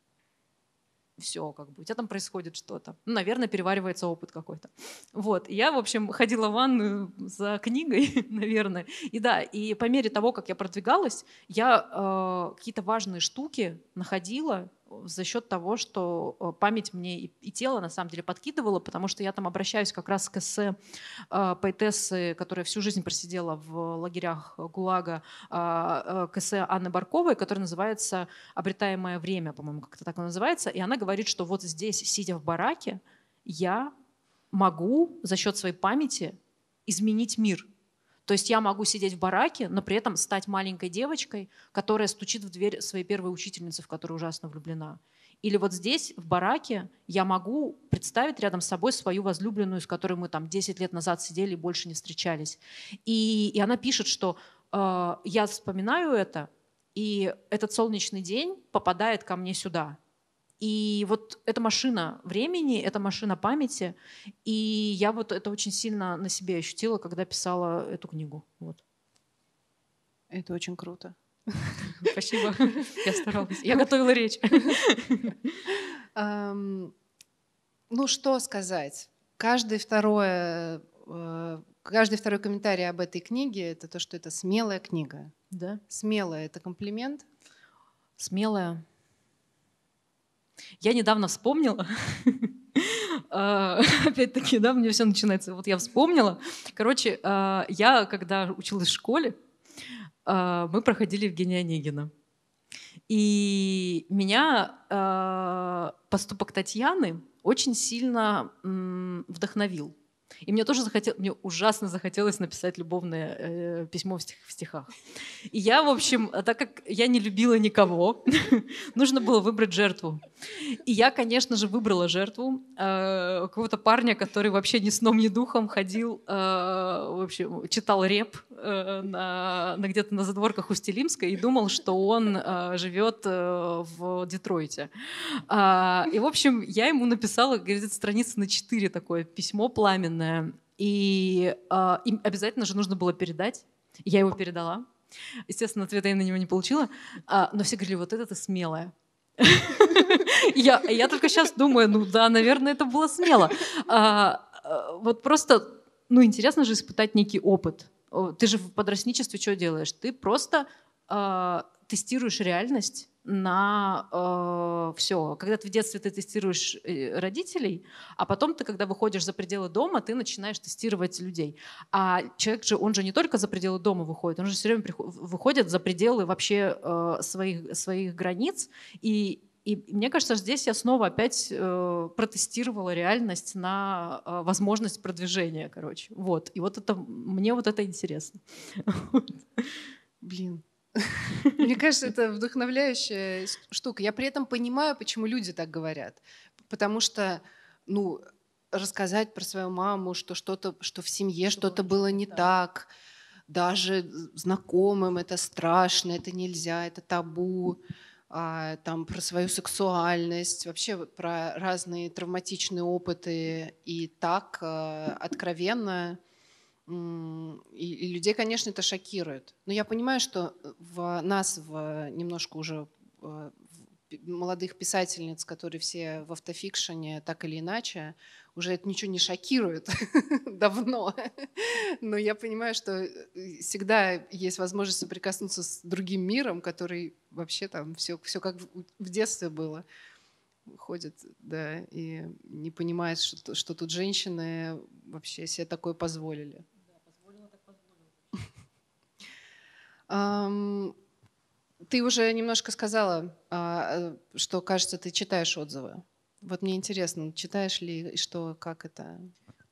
все, как бы у тебя там происходит что-то. Ну, наверное, переваривается опыт какой-то. Вот, я, в общем, ходила в ванную за книгой, наверное. И да, и по мере того, как я продвигалась, я э, какие-то важные штуки находила, за счет того, что э, память мне и тело на самом деле подкидывало, потому что я там обращаюсь как раз к эссе э, поэтессы, которая всю жизнь просидела в лагерях ГУЛАГа, а, э, к эссе Анны Барковой, которая называется «Обретаемое время», по-моему, как-то так она называется, и она говорит, что вот здесь, сидя в бараке, я могу за счет своей памяти изменить мир – то есть я могу сидеть в бараке, но при этом стать маленькой девочкой, которая стучит в дверь своей первой учительницы, в которую ужасно влюблена. Или вот здесь, в бараке, я могу представить рядом с собой свою возлюбленную, с которой мы там 10 лет назад сидели и больше не встречались. И, и она пишет, что э, я вспоминаю это, и этот солнечный день попадает ко мне сюда – и вот эта машина времени, эта машина памяти, и я вот это очень сильно на себе ощутила, когда писала эту книгу. Вот. Это очень круто. Спасибо. Я старалась. Я готовила речь. Эм, ну что сказать? Каждый второе э, каждый второй комментарий об этой книге это то, что это смелая книга. Да. Смелая это комплимент. Смелая. Я недавно вспомнила, а, опять-таки, да, мне все начинается, вот я вспомнила. Короче, а, я, когда училась в школе, а, мы проходили Евгения Онегина. И меня поступок Татьяны очень сильно вдохновил. И мне тоже захотелось, мне ужасно захотелось написать любовное э, письмо в, стих, в стихах. И я, в общем, а так как я не любила никого, нужно было выбрать жертву. И я, конечно же, выбрала жертву э, какого-то парня, который вообще ни сном, ни духом ходил, э, в общем, читал реп э, на, на где-то на задворках Устилимской и думал, что он э, живет э, в Детройте. Э, и, в общем, я ему написала, где страница на 4 такое письмо пламенное, важное. И э, им обязательно же нужно было передать. Я его передала. Естественно, ответа я на него не получила. А, но все говорили, вот это ты смелая. Я, я только сейчас думаю, ну да, наверное, это было смело. А, а, вот просто, ну интересно же испытать некий опыт. Ты же в подростничестве что делаешь? Ты просто а, тестируешь реальность на э, все. Когда ты в детстве ты тестируешь э, родителей, а потом ты, когда выходишь за пределы дома, ты начинаешь тестировать людей. А человек же, он же не только за пределы дома выходит, он же все время приход, выходит за пределы вообще э, своих, своих границ. И, и мне кажется, здесь я снова опять э, протестировала реальность на э, возможность продвижения, короче. Вот. И вот это, мне вот это интересно. Блин, мне кажется, это вдохновляющая штука. Я при этом понимаю, почему люди так говорят. Потому что, ну, рассказать про свою маму, что что-то, что в семье что-то было не так, даже знакомым это страшно, это нельзя, это табу, а, там про свою сексуальность, вообще про разные травматичные опыты и так а, откровенно и, и людей, конечно, это шокирует. Но я понимаю, что э, в нас, в э, немножко уже э, в молодых писательниц, которые все в автофикшене, так или иначе, уже это ничего не шокирует давно. Но я понимаю, что всегда есть возможность соприкоснуться с другим миром, который вообще там все, все как в детстве было ходит, да, и не понимает, что, что тут женщины вообще себе такое позволили. Ты уже немножко сказала, а, э, что, кажется, ты читаешь отзывы. Вот мне интересно, читаешь ли, и что, как это?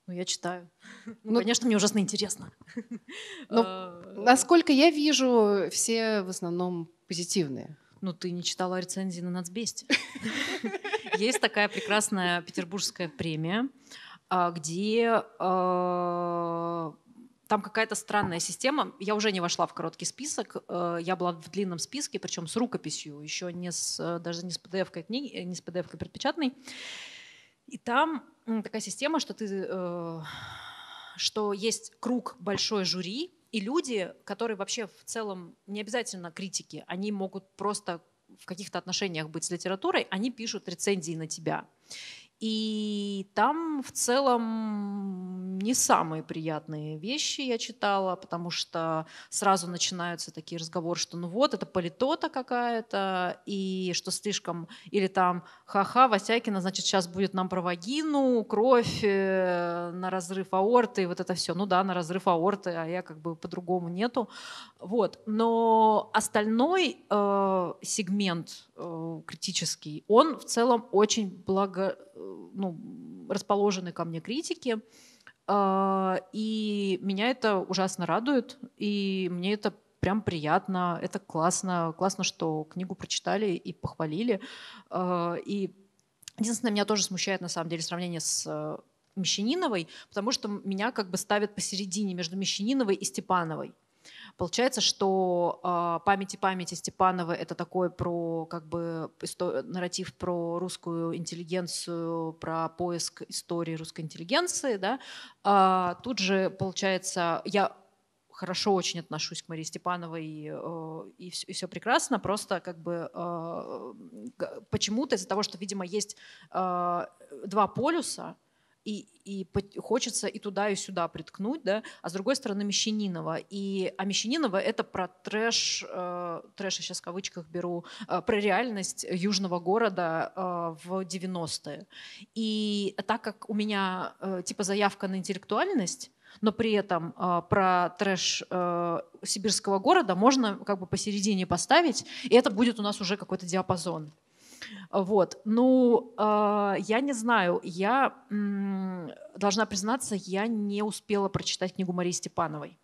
Ну, я читаю. ну, ну конечно, мне ужасно интересно. Но, ну, а, насколько я вижу, все в основном позитивные. Ну, ты не читала рецензии на «Нацбесте». Есть такая прекрасная петербургская премия, а, где там какая-то странная система. Я уже не вошла в короткий список. Э, я была в длинном списке, причем с рукописью, еще не с, э, даже не с PDF-кой книги, э, не с PDF-кой предпечатной. И там такая система, что ты что есть круг большой жюри, и люди, которые вообще в целом не обязательно критики, они могут просто в каких-то отношениях быть с литературой, они пишут рецензии на тебя. И там в целом не самые приятные вещи я читала, потому что сразу начинаются такие разговоры, что ну вот, это политота какая-то, и что слишком... Или там ха-ха, Васякина, значит, сейчас будет нам про вагину, кровь э, на разрыв аорты, и вот это все. Ну да, на разрыв аорты, а я как бы по-другому нету. Вот. Но остальной э, сегмент э, критический, он в целом очень благо ну, расположены ко мне критики. А, и меня это ужасно радует, и мне это прям приятно, это классно, классно, что книгу прочитали и похвалили. А, и единственное, меня тоже смущает на самом деле сравнение с э, Мещаниновой, потому что меня как бы ставят посередине между Мещаниновой и Степановой. Получается, что э, а, памяти памяти Степанова это такой про как бы истор- нарратив про русскую интеллигенцию, про поиск истории русской интеллигенции, да. А, тут же получается, я хорошо очень отношусь к Марии Степановой э, и, и, и все прекрасно, просто как бы а, почему-то из-за того, что, видимо, есть а, два полюса, и, и хочется и туда, и сюда приткнуть, да, а с другой стороны Мещанинова. И, а Мещанинова — это про трэш, э, трэш я сейчас в кавычках беру, э, про реальность южного города э, в 90-е. И так как у меня э, типа заявка на интеллектуальность, но при этом э, про трэш э, сибирского города можно как бы посередине поставить, и это будет у нас уже какой-то диапазон. Вот. Ну, э, я не знаю. Я м, должна признаться, я не успела прочитать книгу Марии Степановой.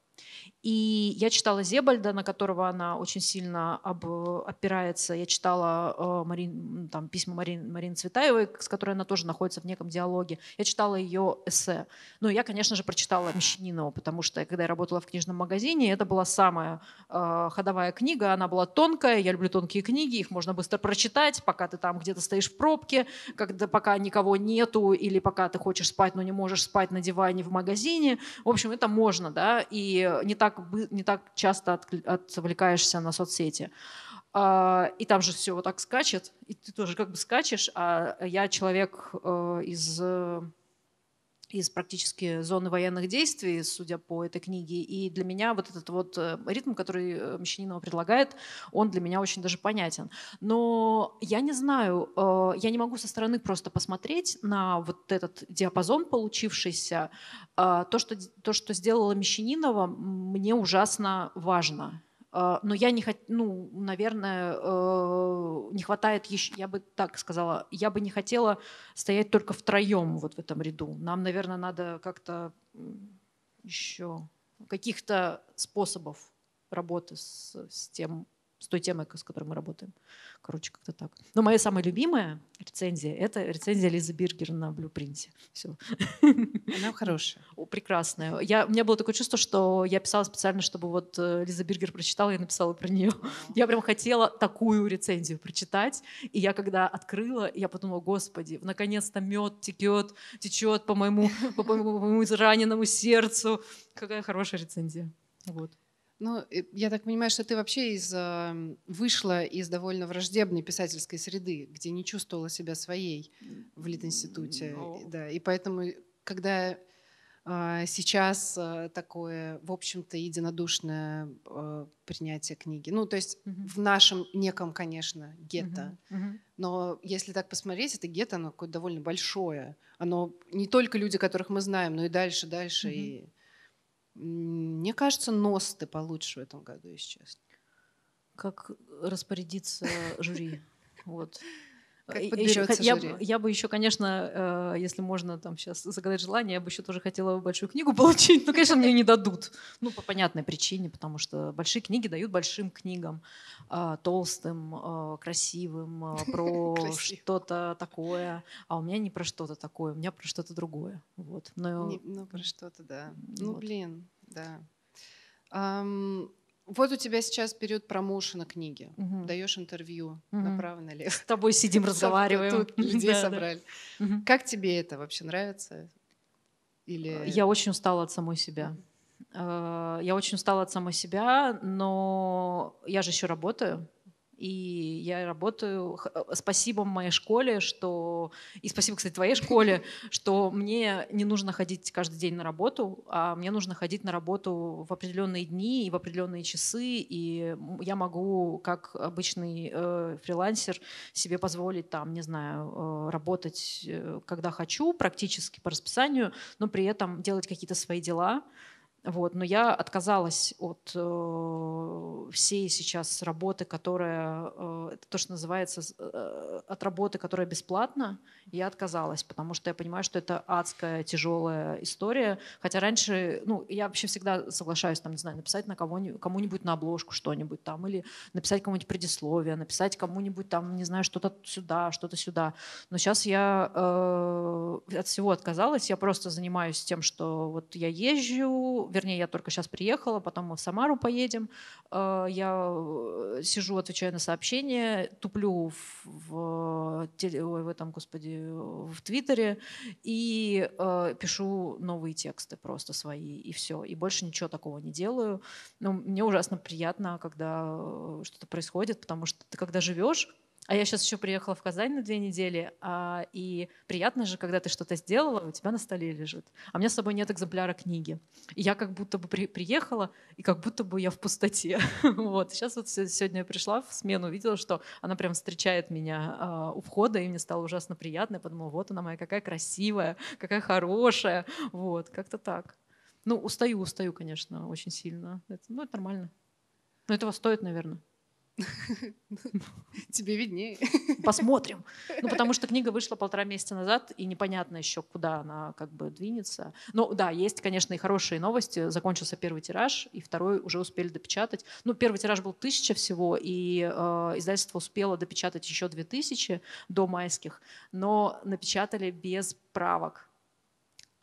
И я читала Зебальда, на которого она очень сильно об, опирается. Я читала э, Марин, там, письма Марин, Марины Цветаевой, с которой она тоже находится в неком диалоге. Я читала ее эссе. Ну, я, конечно же, прочитала Мещанинову, потому что, когда я работала в книжном магазине, это была самая э, ходовая книга. Она была тонкая. Я люблю тонкие книги. Их можно быстро прочитать, пока ты там где-то стоишь в пробке, когда, пока никого нету или пока ты хочешь спать, но не можешь спать на диване в магазине. В общем, это можно, да, и не так так, не так часто отвлекаешься на соцсети. А, и там же все вот так скачет, и ты тоже как бы скачешь, а я человек э, из э, из практически зоны военных действий, судя по этой книге. И для меня вот этот вот э, ритм, который э, Мещанинова предлагает, он для меня очень даже понятен. Но я не знаю, э, я не могу со стороны просто посмотреть на вот этот диапазон получившийся. То, что, то, что сделала Мещанинова, мне ужасно важно. А, но я не хочу, ну, наверное, э, не хватает еще, я бы так сказала, я бы не хотела стоять только втроем вот в этом ряду. Нам, наверное, надо как-то еще каких-то способов работы с, с тем с той темой, с которой мы работаем. Короче, как-то так. Но моя самая любимая рецензия — это рецензия Лизы Биргер на Блюпринте. Все. Она хорошая. О, прекрасная. Я, у меня было такое чувство, что я писала специально, чтобы вот э, Лиза Биргер прочитала и написала про нее. Я прям хотела такую рецензию прочитать. И я когда открыла, я подумала, господи, наконец-то мед текет, течет по моему, по, моему, израненному сердцу. Какая хорошая рецензия. Вот. Ну, э, я так понимаю, что ты вообще из, эм, вышла из довольно враждебной писательской среды, где не чувствовала себя своей в Литинституте, No. Ну. Да, и поэтому, э, когда а, сейчас э, такое, в общем-то, единодушное принятие книги. Ну, то есть mm-hmm. в нашем неком, конечно, гетто. Mm-hmm. Mm-hmm. Но если так посмотреть, это гетто, оно какое-то довольно большое. Оно не только люди, которых мы знаем, но и дальше, дальше. Mm-hmm. И мне кажется, нос ты получишь в этом году, если честно. Как распорядиться жюри? Вот. Как еще, Я, я бы еще, конечно, э, если можно там сейчас загадать желание, я бы еще тоже хотела большую книгу получить. Но, ну, конечно, мне не дадут. Ну, по понятной причине, потому что большие книги дают большим книгам. Э, толстым, э, красивым, э, про что-то такое. А у меня не про что-то такое, у меня про что-то другое. Вот. Но... Не, ну, про что-то, да. Ну, вот. Ну, блин, да. Um, вот у тебя сейчас период промоушена книги. Угу. Даешь интервью угу. направо налево. С тобой сидим, разговариваем. Тут людей собрали. Как тебе это вообще нравится? Или... Я очень устала от самой себя. Э, я очень устала от самой себя, но я же еще работаю. И я работаю. Э, спасибо моей школе, что... И спасибо, кстати, твоей школе, что мне не нужно ходить каждый день на работу, а мне нужно ходить на работу в определенные дни и в определенные часы. И я могу, как обычный э, фрилансер, себе позволить там, не знаю, э, работать, э, когда хочу, практически по расписанию, но при этом делать какие-то свои дела. Вот, но я отказалась от э, всей сейчас работы, которая, э, это то, что называется, э, от работы, которая бесплатна, я отказалась, потому что я понимаю, что это адская, тяжелая история. Хотя раньше, ну, я вообще всегда соглашаюсь, там, не знаю, написать на кого кому-нибудь на обложку что-нибудь там, или написать кому-нибудь предисловие, написать кому-нибудь там, не знаю, что-то сюда, что-то сюда. Но сейчас я э, от всего отказалась, я просто занимаюсь тем, что вот я езжу, вернее, я только сейчас приехала, потом мы в Самару поедем, э, я э, сижу, отвечаю на сообщения, туплю в, в, в, э, в этом, господи, Э, в Твиттере и э, пишу новые тексты просто свои, и все. И больше ничего такого не делаю. Но ну, мне ужасно приятно, когда э, что-то происходит, потому что ты когда живешь а я сейчас еще приехала в Казань на две недели, а, и приятно же, когда ты что-то сделала, у тебя на столе лежит. А у меня с собой нет экземпляра книги. И я как будто бы приехала, и как будто бы я в пустоте. вот. Сейчас вот сегодня я пришла в смену, увидела, что она прям встречает меня а, у входа, и мне стало ужасно приятно. Я подумала, вот она моя, какая красивая, какая хорошая. Вот, как-то так. Ну, устаю, устаю, конечно, очень сильно. Это, ну, это нормально. Но этого стоит, наверное. Тебе виднее. Посмотрим. Ну, потому что книга вышла полтора месяца назад, и непонятно еще, куда она как бы двинется. Но ну да, есть, конечно, и хорошие новости. Закончился первый тираж, и второй уже успели допечатать. Ну, первый тираж был тысяча всего, и э, издательство успело допечатать еще две тысячи до майских, но напечатали без правок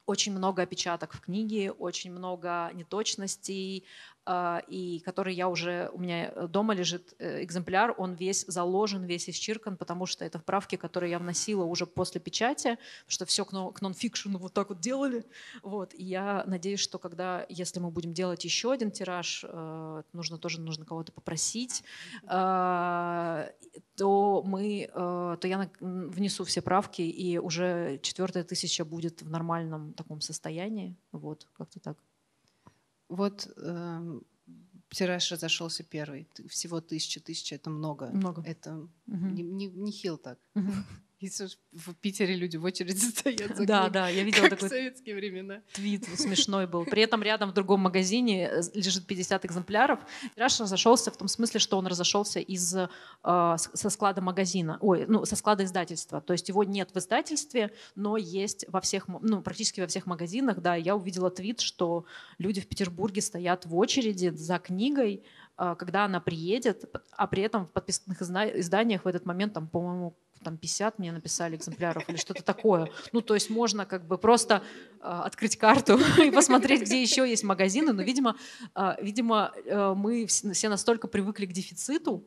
очень много опечаток в книге, очень много неточностей, а, и который я уже, у меня э, дома лежит э, экземпляр, он весь заложен, весь исчеркан, потому что это вправки, которые я вносила уже после печати, что все к нонфикшену вот так вот делали. Вот. И я надеюсь, что когда, если мы будем делать еще один тираж, э, нужно тоже нужно кого-то попросить, а, то мы, то я внесу все правки, и уже четвертая тысяча будет в нормальном таком состоянии. Вот, как-то так. Вот э, тираж разошелся первый. Всего тысяча, тысяча это много. Много. Это угу. не, не, не хил так. Угу. Если в Питере люди в очереди стоят за Да, книг, да, я видела такой в советские времена. твит смешной был. При этом рядом в другом магазине э, лежит 50 экземпляров. Тираж разошелся в том смысле, что он разошелся из, э, со склада магазина, ой, ну, со склада издательства. То есть его нет в издательстве, но есть во всех, ну, практически во всех магазинах, да. Я увидела твит, что люди в Петербурге стоят в очереди за книгой, э, когда она приедет, а при этом в подписанных изданиях в этот момент, там, по-моему, там 50 мне написали экземпляров или что-то такое. Ну, то есть можно как бы просто э, открыть карту и посмотреть, где еще есть магазины. Но, видимо, э, видимо э, мы все настолько привыкли к дефициту,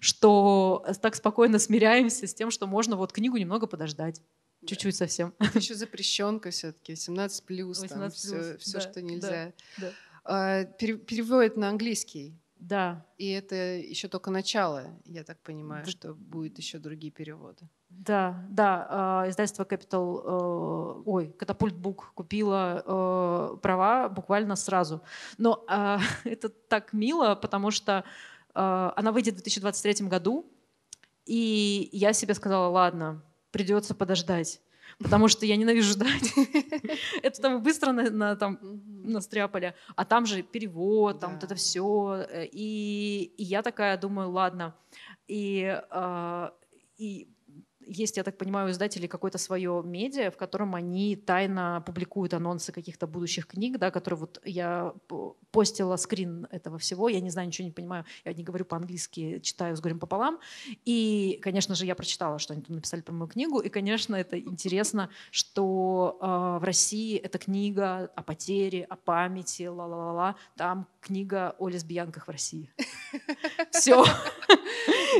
что так спокойно смиряемся с тем, что можно вот книгу немного подождать. Чуть-чуть совсем. Это еще запрещенка все-таки, 17 плюс, все, все да, что нельзя. Да, да. Переводит на английский. Да. И это еще только начало, я так понимаю, да. что будут еще другие переводы. Да, да. Э, издательство Capital, э, ой, Катапульт Бук купила права буквально сразу. Но э, это так мило, потому что она выйдет в 2023 году, и я себе сказала, ладно, придется подождать потому что я ненавижу ждать. Это там быстро на, на, там, настряпали. А там же перевод, там да. вот это все. Э, и, и я такая думаю, ладно. И, э, и есть, я так понимаю, у издателей какое-то свое медиа, в котором они тайно публикуют анонсы каких-то будущих книг, да, которые вот я постила скрин этого всего, я не знаю, ничего не понимаю, я не говорю по-английски, читаю с горем пополам. И, конечно же, я прочитала, что они там написали про мою книгу, и, конечно, это интересно, что э, в России эта книга о потере, о памяти, ла-ла-ла-ла, там книга о лесбиянках в России. Все.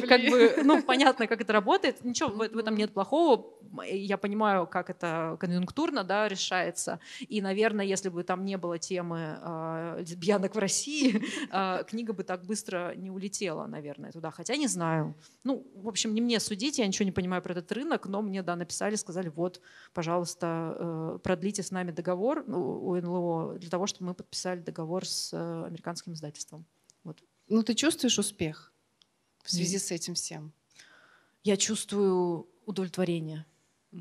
Как бы, ну, понятно, как это работает. Ничего в в этом нет плохого. Э, я понимаю, как это конъюнктурно да, решается. И, наверное, если бы там не было темы э, лесбиянок в России, э, книга бы так быстро не улетела, наверное, туда. Хотя не знаю. Ну, в общем, не мне судить, я ничего не понимаю про этот рынок, но мне, да, написали, сказали, вот, пожалуйста, э, продлите с нами договор ну, у НЛО для того, чтобы мы подписали договор с э, американским издательством. Вот. Ну, ты чувствуешь успех в связи mm. с этим всем? я чувствую удовлетворение.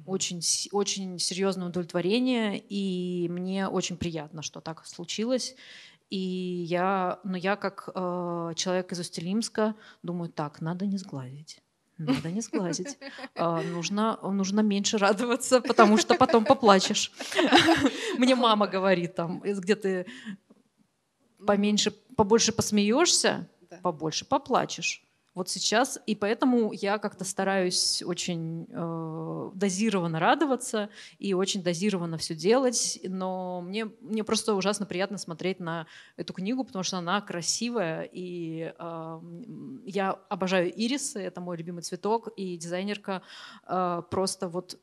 Очень, очень серьезное удовлетворение, и мне очень приятно, что так случилось. И я, но я как э, человек из Устилимска думаю, так, надо не сглазить. Надо не сглазить. А, нужно, нужно меньше радоваться, потому что потом поплачешь. Мне мама говорит там, где ты поменьше, побольше посмеешься, побольше поплачешь вот сейчас. И поэтому я как-то стараюсь очень э, дозированно радоваться и очень дозированно все делать. Но мне, мне просто ужасно приятно смотреть на эту книгу, потому что она красивая. И э, я обожаю ирисы, это мой любимый цветок. И дизайнерка э, просто вот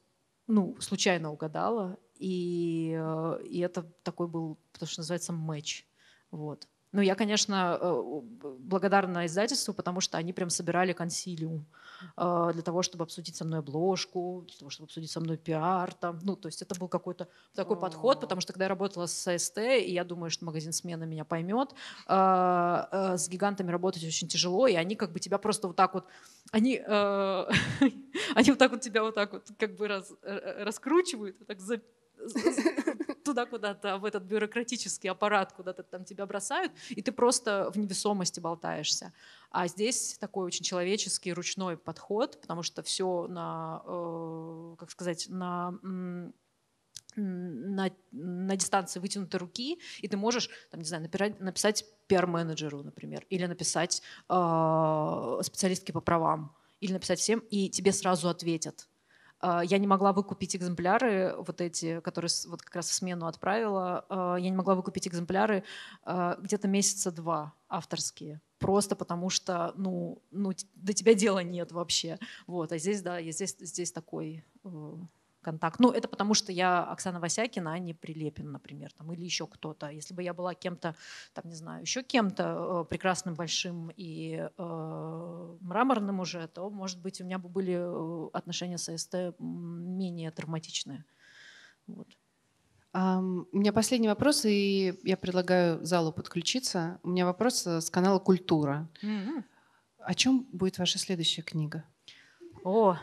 ну, случайно угадала. И, э, и это такой был, потому что называется, матч. Вот. Ну, я, конечно, э, благодарна издательству, потому что они прям собирали консилиум э, для того, чтобы обсудить со мной обложку, для того, чтобы обсудить со мной пиар. Там. Ну, то есть это был какой-то такой о подход, потому что когда я работала с АСТ, и я думаю, что магазин «Смена» меня поймет, э, с гигантами работать очень тяжело, и они как бы тебя просто вот так вот, они, они вот так вот тебя вот так вот как бы раз, раскручивают, так за туда куда-то, в этот бюрократический аппарат, куда-то там тебя бросают, и ты просто в невесомости болтаешься. А здесь такой очень человеческий, ручной подход, потому что все на, э, как сказать, на на, на дистанции вытянутой руки, и ты можешь, там, не знаю, напирать, написать пиар-менеджеру, например, или написать э, специалистке по правам, или написать всем, и тебе сразу ответят. А, я не могла выкупить экземпляры, вот эти, которые вот как раз в смену отправила. А, я не могла выкупить экземпляры а, где-то месяца два авторские. Просто потому что, ну, ну, до тебя дела нет вообще. Вот. А здесь, да, здесь, здесь такой э, контакт. Ну, это потому что я Оксана Васякина, а не Прилепин, например, там, или еще кто-то. Если бы я была кем-то, там, не знаю, еще кем-то э, прекрасным, большим и э, мраморным уже, то, может быть, у меня бы были э, отношения с АСТ менее травматичные. Вот. Um, у меня последний вопрос, и я предлагаю залу подключиться. У меня вопрос э, с канала «Культура». Mm-hmm. О чем будет ваша следующая книга? О, oh.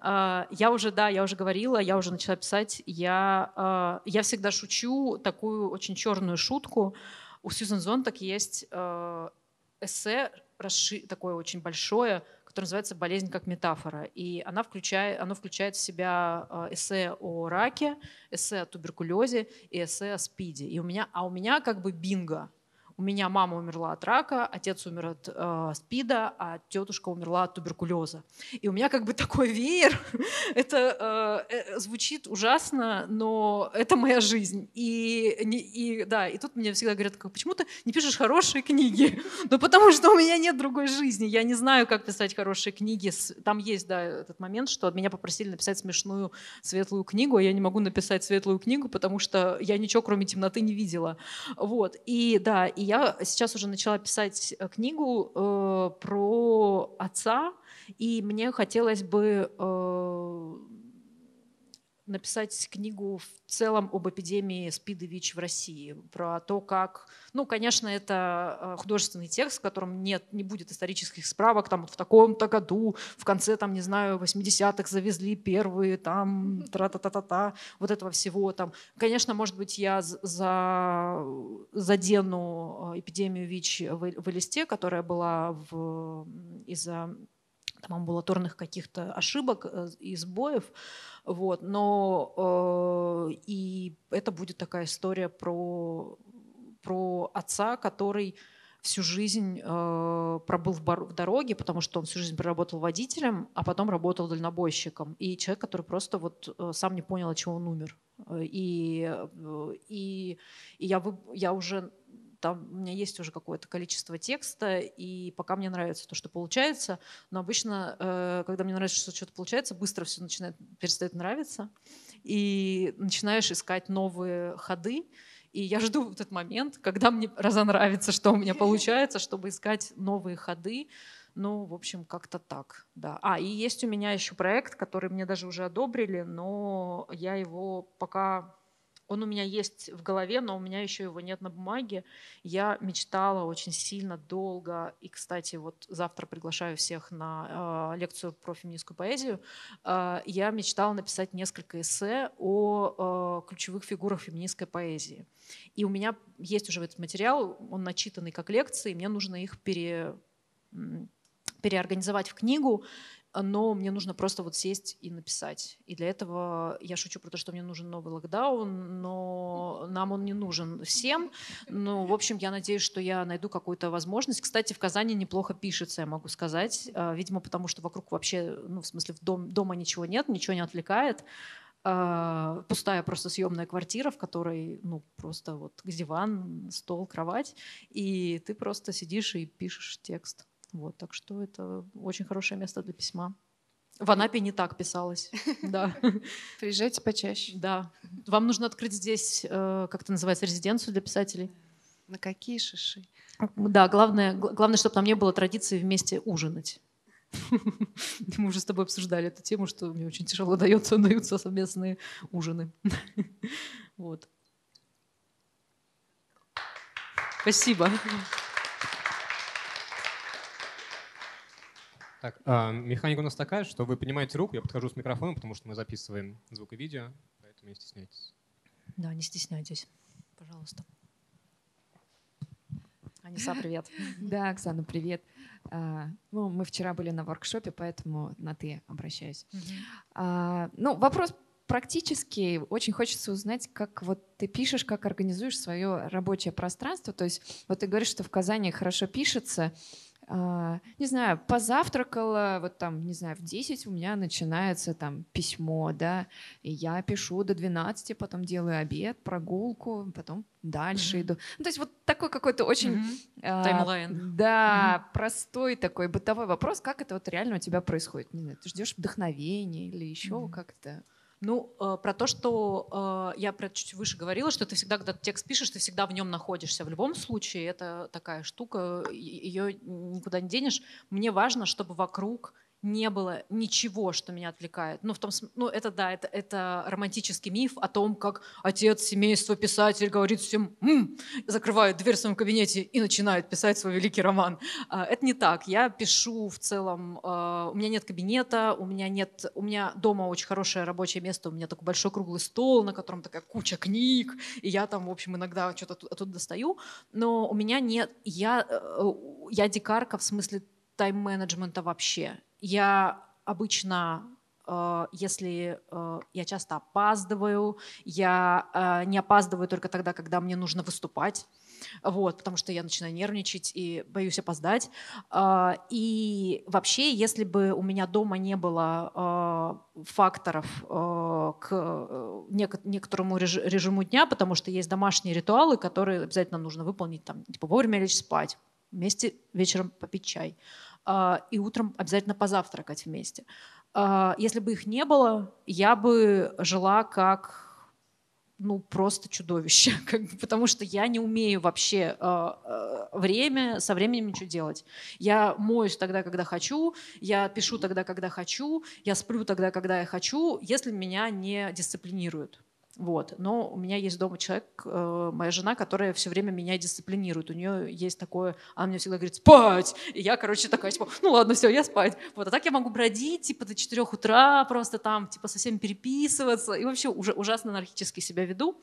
А, я уже, да, я уже говорила, я уже начала писать. Я, а, я всегда шучу такую очень черную шутку. У Сьюзен Зон так есть а, эссе такое очень большое, которое называется «Болезнь как метафора». И она включает, оно включает в себя эссе о раке, эссе о туберкулезе и эссе о спиде. И у меня, а у меня как бы бинго – у меня мама умерла от рака, отец умер от э, СПИДа, а тетушка умерла от туберкулеза. И у меня как бы такой веер. это э, э, звучит ужасно, но это моя жизнь. И, и, да, и тут мне всегда говорят, как, почему ты не пишешь хорошие книги? ну потому что у меня нет другой жизни. Я не знаю, как писать хорошие книги. Там есть, да, этот момент, что от меня попросили написать смешную светлую книгу, а я не могу написать светлую книгу, потому что я ничего кроме темноты не видела. Вот. И да, и я сейчас уже начала писать э, книгу э, про отца, и мне хотелось бы э, написать книгу в целом об эпидемии СПИД и ВИЧ в России, про то, как... Ну, конечно, это э, художественный текст, в котором нет, не будет исторических справок, там, вот в таком-то году, в конце, там, не знаю, 80-х завезли первые, там, тра-та-та-та-та, вот этого всего, там. Конечно, может быть, я за... задену э, эпидемию ВИЧ в, в Элисте, которая была в... из-за там, амбулаторных каких-то ошибок э, и сбоев, вот, но э, и это будет такая история про, про отца, который всю жизнь э, пробыл в, в дороге, потому что он всю жизнь проработал водителем, а потом работал дальнобойщиком. И человек, который просто вот э, сам не понял, от чего он умер. Э, и, э, и, и я, вы, я уже там у меня есть уже какое-то количество текста, и пока мне нравится то, что получается, но обычно, э, когда мне нравится, что что-то получается, быстро все начинает, перестает нравиться, и начинаешь искать новые ходы, и я жду вот этот момент, когда мне разонравится, что у меня получается, чтобы искать новые ходы, ну, в общем, как-то так, да. А, и есть у меня еще проект, который мне даже уже одобрили, но я его пока он у меня есть в голове, но у меня еще его нет на бумаге. Я мечтала очень сильно, долго. И, кстати, вот завтра приглашаю всех на э, лекцию про феминистскую поэзию. Э, я мечтала написать несколько эссе о э, ключевых фигурах феминистской поэзии. И у меня есть уже этот материал, он начитанный как лекции, и мне нужно их пере переорганизовать в книгу но мне нужно просто вот сесть и написать. И для этого я шучу про то, что мне нужен новый локдаун, но нам он не нужен всем. Ну, в общем, я надеюсь, что я найду какую-то возможность. Кстати, в Казани неплохо пишется, я могу сказать. А, видимо, потому что вокруг вообще, ну, в смысле, в дом, дома ничего нет, ничего не отвлекает а, пустая просто съемная квартира, в которой, ну, просто вот диван, стол, кровать, и ты просто сидишь и пишешь текст. Вот, так что это очень хорошее место для письма. В Анапе не так писалось. Да. Приезжайте почаще. Да. Вам нужно открыть здесь, э, как это называется, резиденцию для писателей. На какие шиши? Да, главное, главное, чтобы там не было традиции вместе ужинать. Мы уже с тобой обсуждали эту тему, что мне очень тяжело дается, даются совместные ужины. Вот. Спасибо. Так, э, а, механика у нас такая, что вы поднимаете руку, я подхожу с микрофоном, потому что мы записываем звук и видео, поэтому не стесняйтесь. Да, не стесняйтесь, пожалуйста. Аниса, привет. Да, Оксана, привет. А, ну, мы вчера были на воркшопе, поэтому на «ты» обращаюсь. А, ну, вопрос практически очень хочется узнать, как вот ты пишешь, как организуешь свое рабочее пространство. То есть вот ты говоришь, что в Казани хорошо пишется, а, не знаю, позавтракала, вот там, не знаю, в 10 у меня начинается там письмо, да, и я пишу до 12, потом делаю обед, прогулку, потом дальше mm-hmm. иду. Ну, то есть вот такой какой-то очень... Mm-hmm. Да, mm-hmm. простой такой бытовой вопрос, как это вот реально у тебя происходит. Не знаю, ты ждешь вдохновения или еще mm-hmm. как-то... Ну, э, про то, что э, я про чуть выше говорила, что ты всегда, когда текст пишешь, ты всегда в нем находишься. В любом случае, это такая штука, ее никуда не денешь. Мне важно, чтобы вокруг не было ничего, что меня отвлекает. Ну, в том, ну это да, это, это романтический миф о том, как отец семейства, писатель говорит всем «М!», закрывает дверь в своем кабинете и начинает писать свой великий роман. А, это не так. Я пишу в целом, а, у меня нет кабинета, у меня нет, у меня дома очень хорошее рабочее место, у меня такой большой круглый стол, на котором такая куча книг, и я там, в общем, иногда что-то оттуда достаю, но у меня нет, я, э, я дикарка в смысле тайм-менеджмента вообще. Я обычно э, если э, я часто опаздываю, я э, не опаздываю только тогда, когда мне нужно выступать, вот, потому что я начинаю нервничать и боюсь опоздать. И вообще, если бы у меня дома не было факторов к некоторому режиму дня, потому что есть домашние ритуалы, которые обязательно нужно выполнить, там, типа вовремя лечь спать, вместе вечером попить чай – а, и утром обязательно позавтракать вместе. А, если бы их не было, я бы жила как ну, просто чудовище, как бы, потому что я не умею вообще э, э, время, со временем ничего делать. Я моюсь тогда, когда хочу, я пишу тогда, когда хочу, я сплю тогда, когда я хочу, если меня не дисциплинируют. Вот. Но у меня есть дома человек, э, моя жена, которая все время меня дисциплинирует. У нее есть такое, она мне всегда говорит, спать! И я, короче, такая, типа, ну ладно, все, я спать. Вот. А так я могу бродить, типа, до 4 утра, просто там, типа, со всеми переписываться. И вообще уже ужасно анархически себя веду.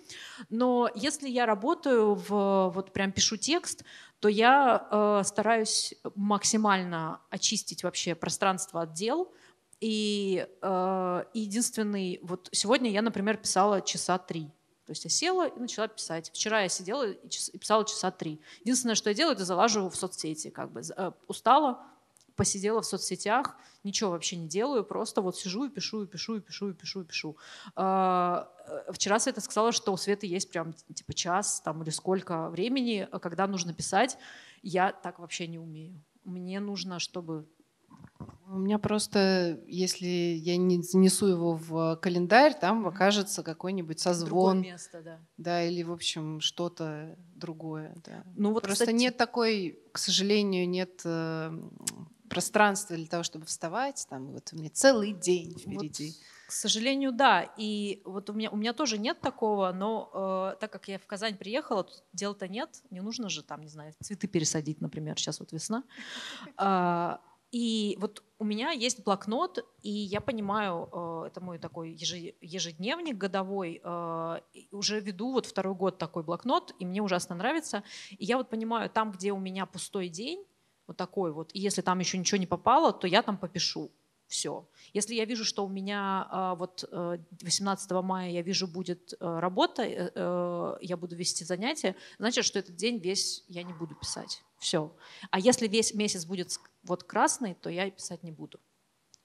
Но если я работаю, в, вот прям пишу текст, то я э, стараюсь максимально очистить вообще пространство от дел, и э, единственный, вот сегодня я, например, писала часа три. То есть я села и начала писать. Вчера я сидела и, писала часа три. Единственное, что я делаю, это залаживаю в соцсети. Как бы. Э, устала, посидела в соцсетях, ничего вообще не делаю, просто вот сижу и пишу, и пишу, и пишу, и пишу, и пишу. Э, э вчера Света сказала, что у Светы есть прям типа час там, или сколько времени, э, когда нужно писать. Я так вообще не умею. Мне нужно, чтобы у меня просто, если я не занесу его в календарь, там окажется какой-нибудь созвон. Другое место, да. Да, или, в общем, что-то другое. Да. Ну, вот, просто кстати... нет такой, к сожалению, нет э, пространства для того, чтобы вставать. Там вот у меня целый день впереди. Вот. К сожалению, да. И вот у меня, у меня тоже нет такого, но э, так как я в Казань приехала, дел-то нет, не нужно же там, не знаю, цветы пересадить, например, сейчас вот весна. А, и вот у меня есть блокнот, и я понимаю, э, это мой такой ежедневник годовой, э, уже веду вот второй год такой блокнот, и мне ужасно нравится. И я вот понимаю, там, где у меня пустой день, вот такой вот, и если там еще ничего не попало, то я там попишу все. Если я вижу, что у меня э, вот 18 мая я вижу будет работа, я буду вести занятия, значит, что этот день весь я не буду писать. Все. А если весь месяц будет вот красный, то я и писать не буду.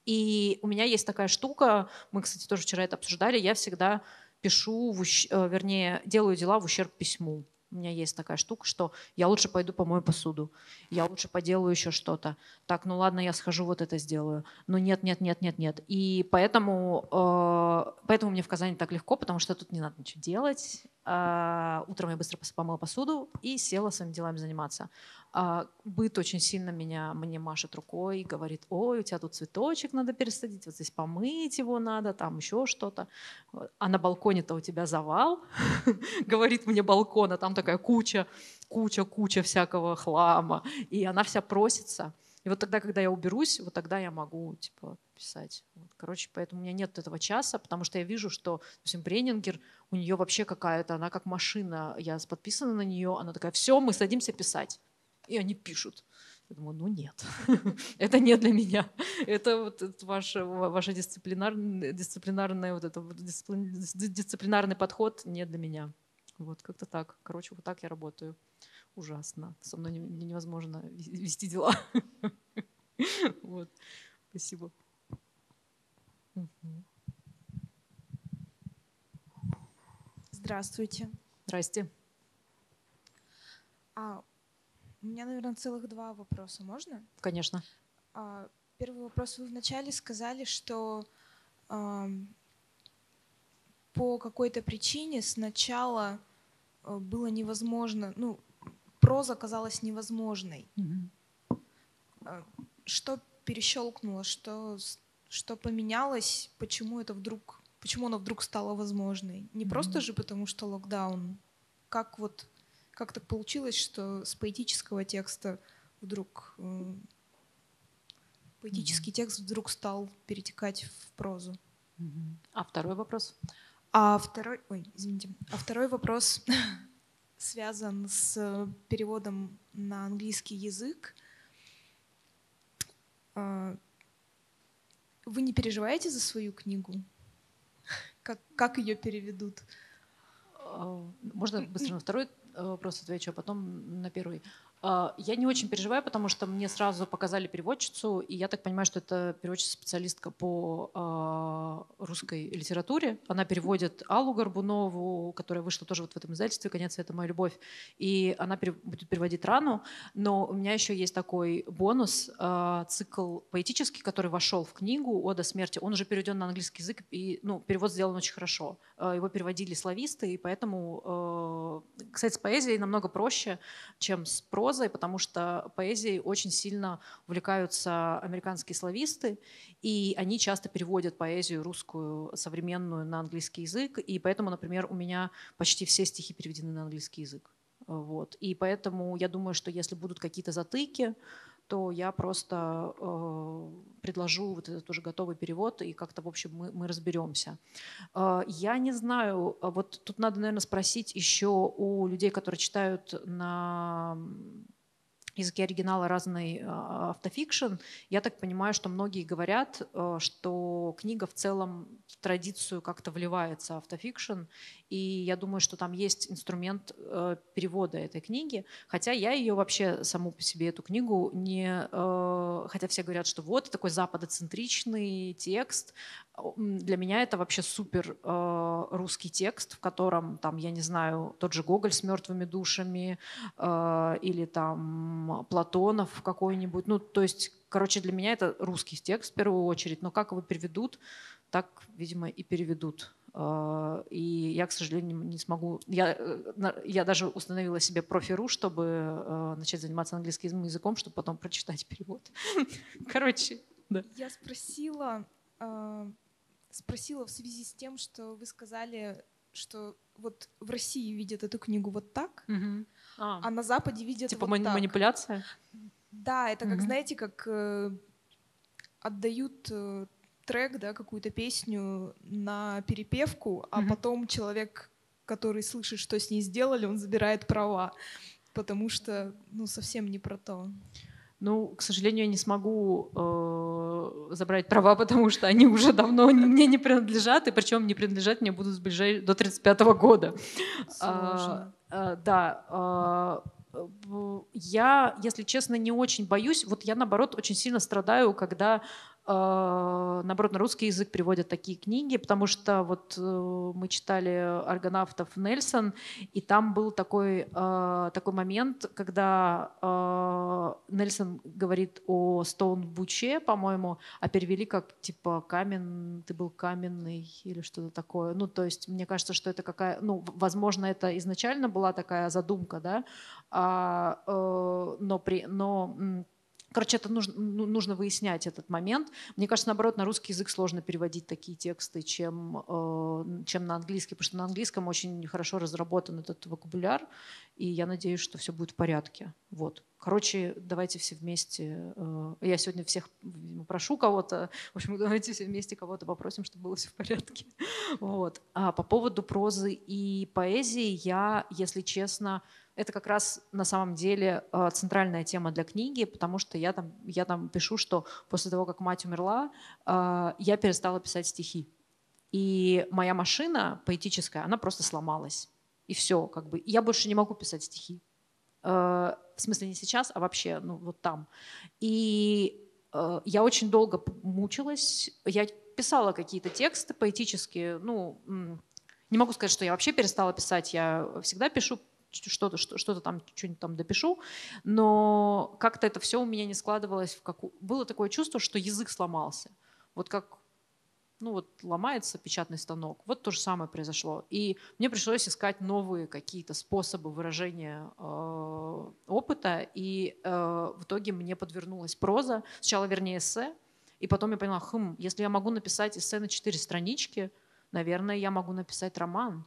И у меня есть такая штука, мы, кстати, тоже вчера это обсуждали, я всегда пишу, в ущ... Э, вернее, делаю дела в ущерб письму. У меня есть такая штука, что я лучше пойду помою посуду, я лучше поделаю еще что-то. Так, ну ладно, я схожу, вот это сделаю. Но ну нет, нет, нет, нет, нет. И поэтому, э, поэтому мне в Казани так легко, потому что тут не надо ничего делать. А, утром я быстро помыла посуду и села своими делами заниматься. А, быт очень сильно меня мне машет рукой и говорит, ой, у тебя тут цветочек надо пересадить, вот здесь помыть его надо, там еще что-то. А на балконе-то у тебя завал, говорит мне балкона, там такая куча, куча, куча всякого хлама. И она вся просится. И вот тогда, когда я уберусь, вот тогда я могу, типа, писать. короче, поэтому у меня нет этого часа, потому что я вижу, что, допустим, Бренингер, у нее вообще какая-то, она как машина, я подписана на нее, она такая, все, мы садимся писать. И они пишут. Я думаю, ну нет, это не для меня. Это вот это ваша, ваша дисциплинар, дисциплинарная, вот это, дисциплинарный подход не для меня. Вот как-то так. Короче, вот так я работаю. Ужасно. Со мной невозможно вести дела. Вот. Спасибо. Здравствуйте. Здрасте. А, у меня, наверное, целых два вопроса. Можно? Конечно. А, первый вопрос. Вы вначале сказали, что а, по какой-то причине сначала э, было невозможно, ну, проза казалась невозможной. Угу. Что перещелкнуло, что что поменялось, почему это вдруг, почему она вдруг стала возможной. Не mm-hmm. просто же потому, что локдаун. Как вот, как так получилось, что с поэтического текста вдруг э, поэтический mm-hmm. текст вдруг стал перетекать в прозу. Mm-hmm. А второй вопрос? А второй, ой, извините. А второй вопрос связан с переводом на английский язык а, вы не переживаете за свою книгу? Как, как ее переведут? А, можно быстро на второй э, вопрос отвечу, а потом на первый. А, я не очень переживаю, потому что мне сразу показали переводчицу, и я так понимаю, что это переводчица-специалистка по э, русской литературе. Она переводит Аллу Горбунову, которая вышла тоже вот в этом издательстве «Конец — это моя любовь», и она пере, будет переводить «Рану». Но у меня еще есть такой бонус, э, цикл поэтический, который вошел в книгу «Ода смерти». Он уже переведен на английский язык, и ну, перевод сделан очень хорошо. Э, его переводили слависты, и поэтому, э, кстати, с поэзией намного проще, чем с прозой, прозой, потому что поэзией очень сильно увлекаются американские словисты, и они часто переводят поэзию русскую современную на английский язык, и поэтому, например, у меня почти все стихи переведены на английский язык. Вот. И поэтому я думаю, что если будут какие-то затыки, то я просто э, предложу вот этот уже готовый перевод, и как-то, в общем, мы, мы разберемся. Э, я не знаю, а вот тут надо, наверное, спросить еще у людей, которые читают на языке оригинала разный э, автофикшн. Я так понимаю, что многие говорят, э, что книга в целом в традицию как-то вливается автофикшн, и я думаю, что там есть инструмент э, перевода этой книги, хотя я ее вообще саму по себе, эту книгу, не... Хотя все говорят, что вот такой западоцентричный текст, для меня это вообще супер э, русский текст, в котором там, я не знаю, тот же Гоголь с мертвыми душами э, или там Платонов какой-нибудь. Ну, то есть, короче, для меня это русский текст в первую очередь, но как его переведут, так, видимо, и переведут. Э, и я, к сожалению, не смогу. Я, э, я даже установила себе профиру, чтобы э, начать заниматься английским языком, чтобы потом прочитать перевод. Короче, да. Я спросила э, спросила в связи с тем, что вы сказали, что вот в России видят эту книгу вот так, угу. а, а на Западе видят типа вот мани- так. манипуляция. Да, это угу. как знаете, как э, отдают э, трек, да, какую-то песню на перепевку, а угу. потом человек, который слышит, что с ней сделали, он забирает права, потому что ну совсем не про то. Ну, к сожалению, я не смогу э, забрать права, потому что они уже давно мне не принадлежат, и причем не принадлежат мне будут сближать до 35 года. Сложно. А, а, да. А, э, я, если честно, не очень боюсь. Вот я, наоборот, очень сильно страдаю, когда а, наоборот, на русский язык приводят такие книги, потому что вот э, мы читали «Аргонавтов» Нельсон, и там был такой, а, такой момент, когда а, Нельсон говорит о Стоун Буче, по-моему, а перевели как типа «камен», «ты был каменный» или что-то такое. Ну, то есть мне кажется, что это какая... Ну, возможно, это изначально была такая задумка, да, а, э, но, при, но Короче, это нужно, ну, нужно выяснять этот момент. Мне кажется, наоборот, на русский язык сложно переводить такие тексты, чем, э, чем на английский, потому что на английском очень хорошо разработан этот вокабуляр, и я надеюсь, что все будет в порядке. Вот. Короче, давайте все вместе. Э, я сегодня всех прошу кого-то, в общем, давайте все вместе кого-то попросим, чтобы было все в порядке. Вот. А по поводу прозы и поэзии я, если честно, это как раз на самом деле э, центральная тема для книги, потому что я там, я там пишу, что после того, как мать умерла, э, я перестала писать стихи. И моя машина поэтическая, она просто сломалась. И все, как бы. Я больше не могу писать стихи. Э, в смысле не сейчас, а вообще, ну вот там. И Э, я очень долго мучилась. Я писала какие-то тексты поэтические. Ну, не могу сказать, что я вообще перестала писать. Я всегда пишу что-то, что-то там, что-нибудь там допишу. Но как-то это все у меня не складывалось. В каку... Было такое чувство, что язык сломался. Вот как ну вот ломается печатный станок. Вот то же самое произошло. И мне пришлось искать новые какие-то способы выражения э, опыта. И э, в итоге мне подвернулась проза, сначала вернее эссе, и потом я поняла, хм, если я могу написать эссе на четыре странички, наверное, я могу написать роман.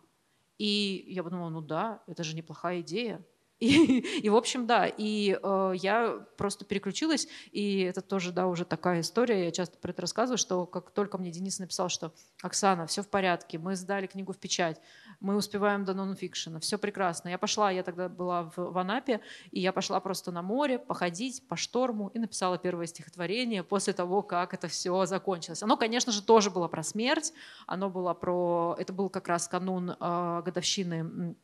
И я подумала, ну да, это же неплохая идея. И, и в общем, да, и э, я просто переключилась, и это тоже, да, уже такая история, я часто про это рассказываю, что как только мне Денис написал, что «Оксана, все в порядке, мы сдали книгу в печать, мы успеваем до нонфикшена, все прекрасно». Я пошла, я тогда была в, в Анапе, и я пошла просто на море походить по шторму и написала первое стихотворение после того, как это все закончилось. Оно, конечно же, тоже было про смерть, оно было про... Это был как раз канун э, годовщины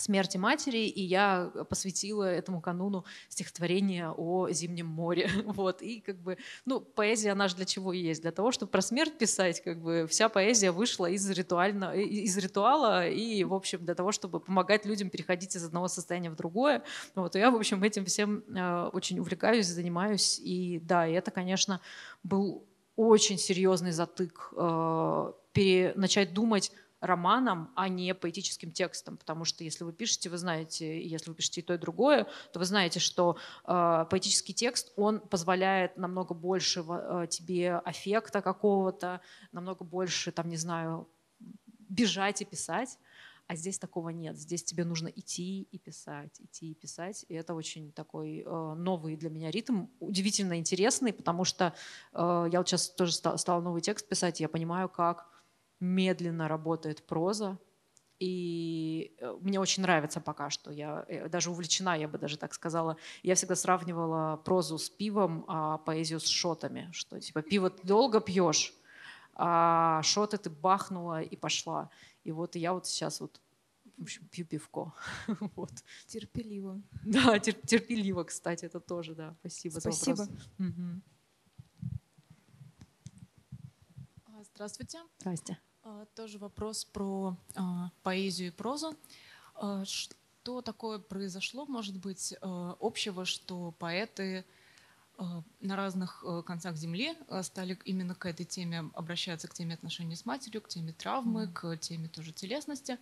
смерти матери, и я э, посвятила этому кануну стихотворение о Зимнем море. Вот, и как бы, ну, поэзия, она же для чего есть? Для того, чтобы про смерть писать, как бы, вся поэзия вышла из, ритуально, э, из ритуала, и, в общем, для того, чтобы помогать людям переходить из одного состояния в другое. Вот, и я, в общем, этим всем э, очень увлекаюсь, занимаюсь, и да, и это, конечно, был очень серьезный затык э, пере, начать думать, романом, а не поэтическим текстом. Потому что если вы пишете, вы знаете, если вы пишете и то, и другое, то вы знаете, что э, поэтический текст, он позволяет намного больше э, тебе аффекта какого-то, намного больше, там, не знаю, бежать и писать. А здесь такого нет. Здесь тебе нужно идти и писать, идти и писать. И это очень такой э, новый для меня ритм, удивительно интересный, потому что э, я вот сейчас тоже стал, стала новый текст писать, и я понимаю, как медленно работает проза, и э, мне очень нравится пока что. Я э, даже увлечена, я бы даже так сказала. Я всегда сравнивала прозу с пивом, а поэзию с шотами. Что типа пиво ты долго пьешь, а шоты ты бахнула и пошла. И вот я вот сейчас вот в общем, пью пивко. вот. Терпеливо. Да, тер- терпеливо, кстати, это тоже, да. Спасибо, Спасибо. за вопрос. Угу. Здравствуйте. Здрасте. А, тоже вопрос про а, поэзию и прозу. А, что такое произошло, может быть, общего, что поэты на разных концах земли стали именно к этой теме обращаться, к теме отношений с матерью, к теме травмы, mm. к теме тоже телесности.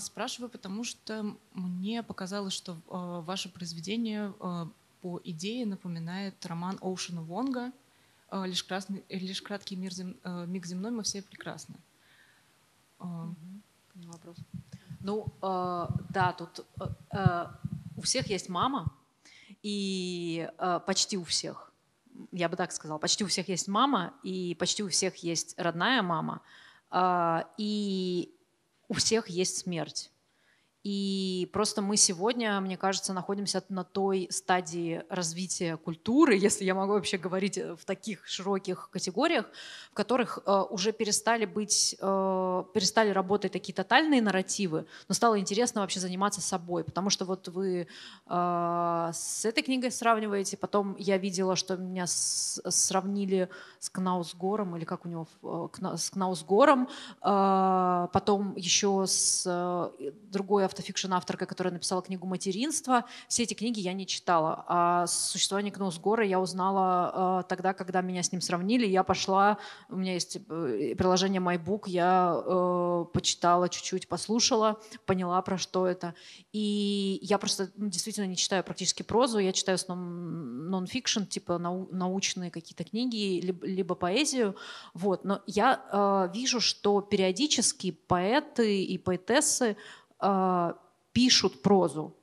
Спрашиваю, потому что мне показалось, что ваше произведение по идее напоминает роман Оушена Вонга «Лишь, красный, лишь краткий мир зем... миг земной, мы все прекрасны». Mm Поняла ну, вопрос. Ну, э, да, тут э, у всех есть мама, и э, почти у всех, я бы так сказала, почти у всех есть мама, и почти у всех есть родная мама, э, и у всех есть смерть. И просто мы сегодня, мне кажется, находимся на той стадии развития культуры, если я могу вообще говорить э, в таких широких категориях, в которых э, уже перестали быть, э, перестали работать такие тотальные нарративы, но стало интересно вообще заниматься собой, потому что вот вы э, с этой книгой сравниваете, потом я видела, что меня с, сравнили с Кнаусгором, или как у него, э, с Кнаусгором, э, потом еще с э, другой автофикшн-авторка, которая написала книгу «Материнство». Все эти книги я не читала. А существование Кноусгора я узнала э, тогда, когда меня с ним сравнили. Я пошла, у меня есть э, приложение MyBook, я э, почитала чуть-чуть, послушала, поняла, про что это. И я просто ну, действительно не читаю практически прозу, я читаю в основном нон-фикшн, типа научные какие-то книги, либо поэзию. Вот. Но я вижу, что периодически поэты и поэтессы а, пишут прозу.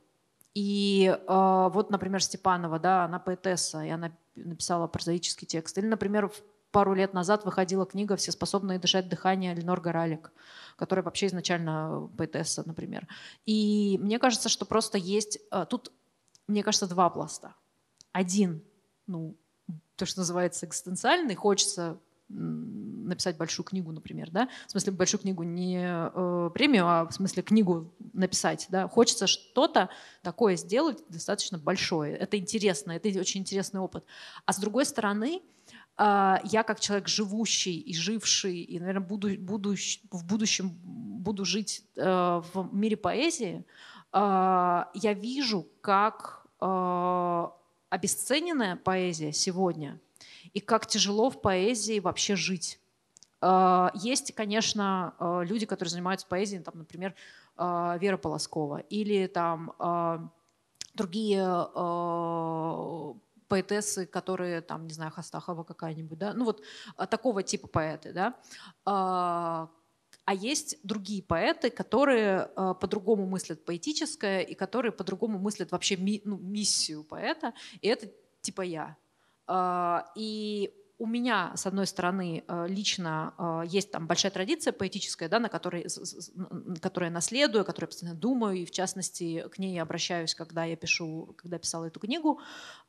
И э, вот, например, Степанова, да, она поэтесса, и она написала прозаический текст. Или, например, пару лет назад выходила книга «Все способные дышать дыхание» Ленор Горалик, которая вообще изначально поэтесса, например. И мне кажется, что просто есть... Э, тут, мне кажется, два пласта. Один, ну, то, что называется экзистенциальный, хочется написать большую книгу, например, да, в смысле большую книгу не э, премию, а в смысле книгу написать, да, хочется что-то такое сделать достаточно большое. Это интересно, это очень интересный опыт. А с другой стороны, э, я как человек живущий и живший, и, наверное, буду, буду, в будущем буду жить э, в мире поэзии, э, я вижу, как обесцененная поэзия сегодня и как тяжело в поэзии вообще жить. А, есть, конечно, а, люди, которые занимаются поэзией, там, например, а, Вера Полоскова или там другие поэтессы, которые, там, не знаю, Хастахова какая-нибудь, да, ну вот такого типа поэты, да. А есть другие поэты, которые по-другому мыслят поэтическое и которые по-другому мыслят вообще ми ну, миссию поэта, и это типа я. И у меня, с одной стороны, э, лично э, есть там большая традиция поэтическая, да, на которой, которой я наследую, которой я постоянно думаю, и в частности к ней я обращаюсь, когда я пишу, когда писала эту книгу.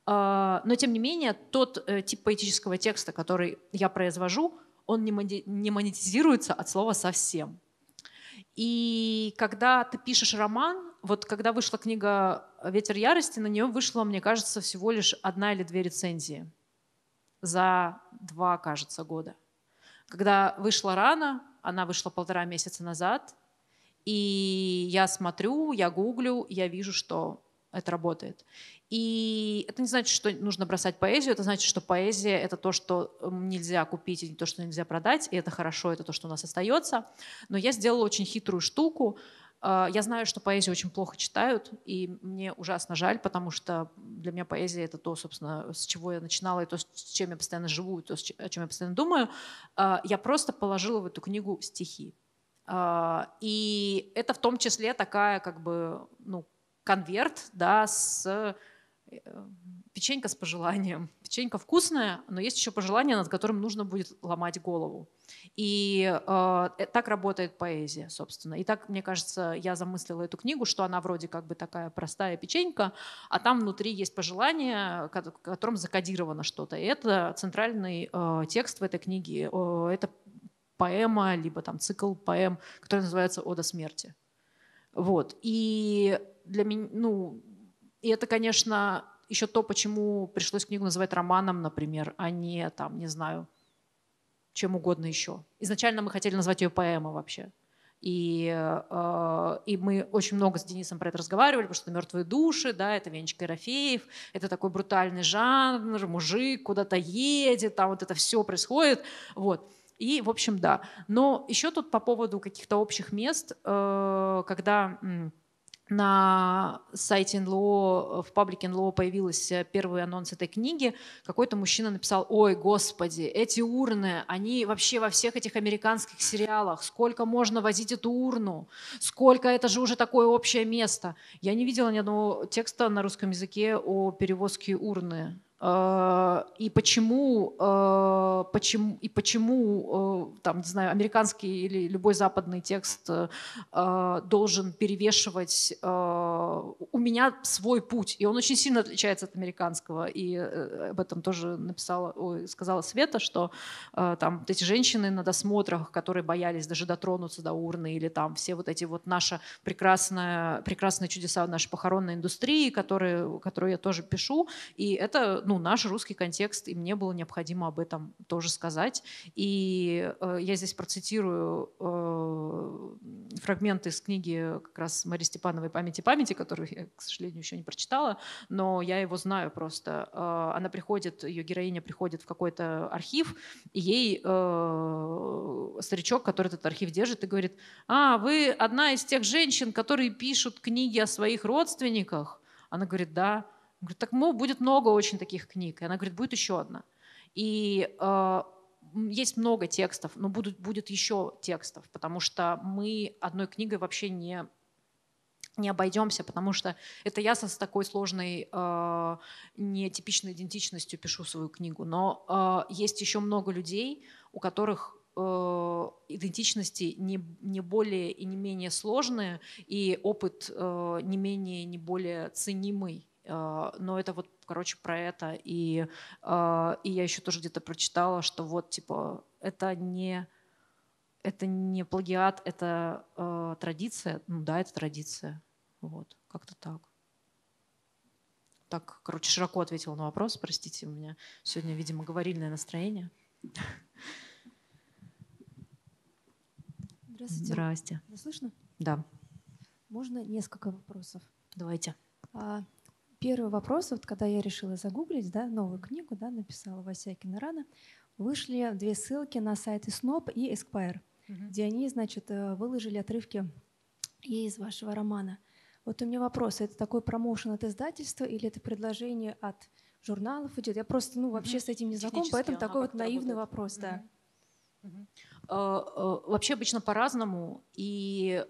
А, но тем не менее, тот э, тип поэтического текста, который я произвожу, он не монетизируется от слова совсем. И когда ты пишешь роман, вот когда вышла книга «Ветер ярости», на нее вышло, мне кажется, всего лишь одна или две рецензии – за два, кажется, года. Когда вышла рано, она вышла полтора месяца назад, и я смотрю, я гуглю, я вижу, что это работает. И это не значит, что нужно бросать поэзию, это значит, что поэзия — это то, что нельзя купить, и то, что нельзя продать, и это хорошо, это то, что у нас остается. Но я сделала очень хитрую штуку. А, я знаю, что поэзию очень плохо читают, и мне ужасно жаль, потому что для меня поэзия — это то, собственно, с чего я начинала, и то, с чем я постоянно живу, и то, о чем я постоянно думаю. А, я просто положила в эту книгу стихи. А, и это в том числе такая как бы, ну, конверт, да, с э, печенька с пожеланием. Печенька вкусная, но есть еще пожелание, над которым нужно будет ломать голову. И э, э, так работает поэзия, собственно. И так, мне кажется, я замыслила эту книгу, что она вроде как бы такая простая печенька, а там внутри есть пожелание, которым закодировано что-то. И это центральный э, текст в этой книге. Э, это поэма, либо там цикл поэм, который называется «Ода смерти». Вот. И для меня, ну, и это, конечно, еще то, почему пришлось книгу называть романом, например, а не, там, не знаю, чем угодно еще. Изначально мы хотели назвать ее поэма вообще. И, э, и мы очень много с Денисом про это разговаривали, потому что «Мертвые души», да, это Венчик Ерофеев, это такой брутальный жанр, мужик куда-то едет, там вот это все происходит, вот. И, в общем, да. Но еще тут по поводу каких-то общих мест, э, когда... М- на сайте НЛО, в паблике НЛО появился э, первый анонс этой книги, какой-то мужчина написал, ой, господи, эти урны, они вообще во всех этих американских сериалах, сколько можно возить эту урну, сколько это же уже такое общее место. Я не видела ни одного текста на русском языке о перевозке урны Э, и почему, э, почему, и почему э, там, не знаю, американский или любой западный текст должен перевешивать у меня свой путь. И он очень сильно отличается от американского. И об этом тоже написала, сказала Света, что там вот эти женщины на досмотрах, которые боялись даже дотронуться до урны, или там все вот эти вот наши прекрасные, прекрасные чудеса нашей похоронной индустрии, которые, которые я тоже пишу. И это ну, наш русский контекст, и мне было необходимо об этом тоже сказать. И э, я здесь процитирую э, фрагменты из книги как раз Марии Степановой «Памяти памяти», которую я, к сожалению, еще не прочитала, но я его знаю просто. Э, она приходит, ее героиня приходит в какой-то архив, и ей старичок, который этот архив держит, и говорит, а, вы одна из тех женщин, которые пишут книги о своих родственниках? Она говорит, да. Он говорит, так будет много очень таких книг. И она говорит, будет еще одна. И э, есть много текстов, но будут, будет еще текстов, потому что мы одной книгой вообще не, не обойдемся, потому что это я с такой сложной, э, нетипичной идентичностью пишу свою книгу. Но э, есть еще много людей, у которых идентичности не, не более и не менее сложные, и опыт не менее и не более ценимый. А, но это вот, короче, про это. И, а, и я еще тоже где-то прочитала, что вот, типа, это не это не плагиат, это э, традиция. Ну да, это традиция. Вот, как-то так. Так, короче, широко ответила на вопрос. Простите, у меня сегодня, видимо, говорильное настроение. Здравствуйте. Здрасте. Вы слышно? Да. Можно несколько вопросов? Давайте. А, Первый вопрос, вот когда я решила загуглить, да, новую книгу, да, написала Васякина Рана, вышли две ссылки на сайты СНОП и Esquire, угу. где они, значит, э, выложили отрывки из вашего романа. Вот у меня вопрос, это такой промоушен от издательства или это предложение от журналов идет? Я просто, ну, вообще угу. с этим не знаком, поэтому а такой вот э, наивный работает? вопрос, угу. да. Угу. Вообще обычно по-разному. И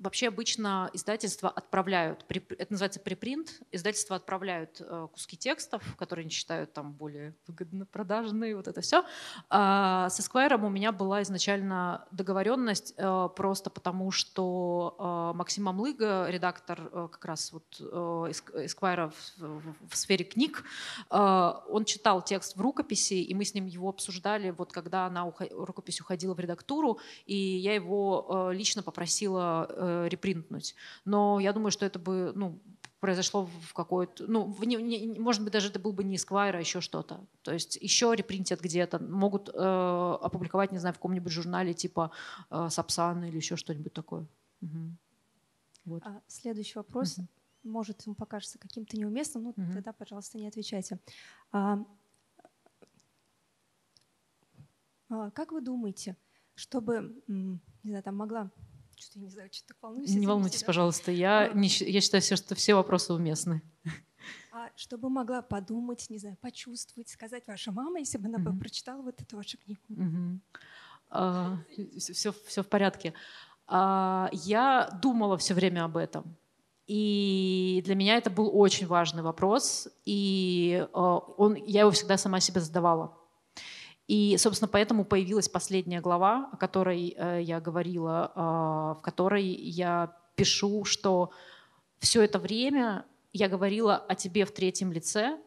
вообще обычно издательства отправляют, это называется препринт, издательства отправляют э, куски текстов, которые они считают там более выгодно продажные, вот это все. А, с Esquire у меня была изначально договоренность э, просто потому, что э, Максим Амлыга, редактор как раз вот Esquire в сфере книг, он читал текст в рукописи, и мы с ним его обсуждали, вот когда она рукопись уходила в редактуру, и я его лично попросила Э, репринтнуть. Но я думаю, что это бы ну, произошло в какой то Ну, в, не, не, может быть, даже это был бы не Esquire, а еще что-то. То есть еще репринтят где-то. Могут э, опубликовать, не знаю, в каком-нибудь журнале типа э, Сапсан или еще что-нибудь такое. Угу. Вот. А, следующий вопрос. Угу. Может, ему покажется каким-то неуместным, ну угу. тогда, пожалуйста, не отвечайте. А, а, как вы думаете, чтобы, не знаю, там могла что-то я не знаю, что так волнуюсь. Не волнуйтесь, пожалуйста. Я, а, не, я считаю, что все вопросы уместны. А что могла подумать, не знаю, почувствовать, сказать ваша мама, если бы она mm-hmm. бы прочитала вот эту вашу книгу? Mm-hmm. А, все, все в порядке. А, я думала все время об этом. И для меня это был очень важный вопрос, и а, он, я его всегда сама себе задавала. И, собственно, поэтому появилась последняя глава, о которой э, я говорила, а, в которой я пишу, что все это время я говорила о тебе в третьем лице,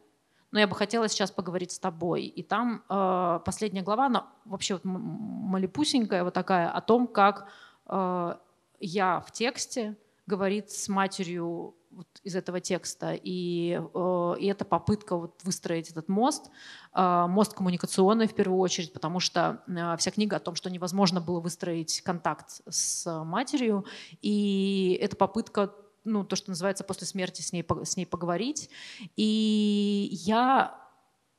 но я бы хотела сейчас поговорить с тобой. И там э, последняя глава, она вообще вот малепусенькая вот такая, о том, как э, я в тексте говорит с матерью вот из этого текста. И, э, и это попытка вот выстроить этот мост, э, мост коммуникационный в первую очередь, потому что э, вся книга о том, что невозможно было выстроить контакт с матерью, и это попытка ну, то, что называется после смерти с ней, с ней поговорить. И я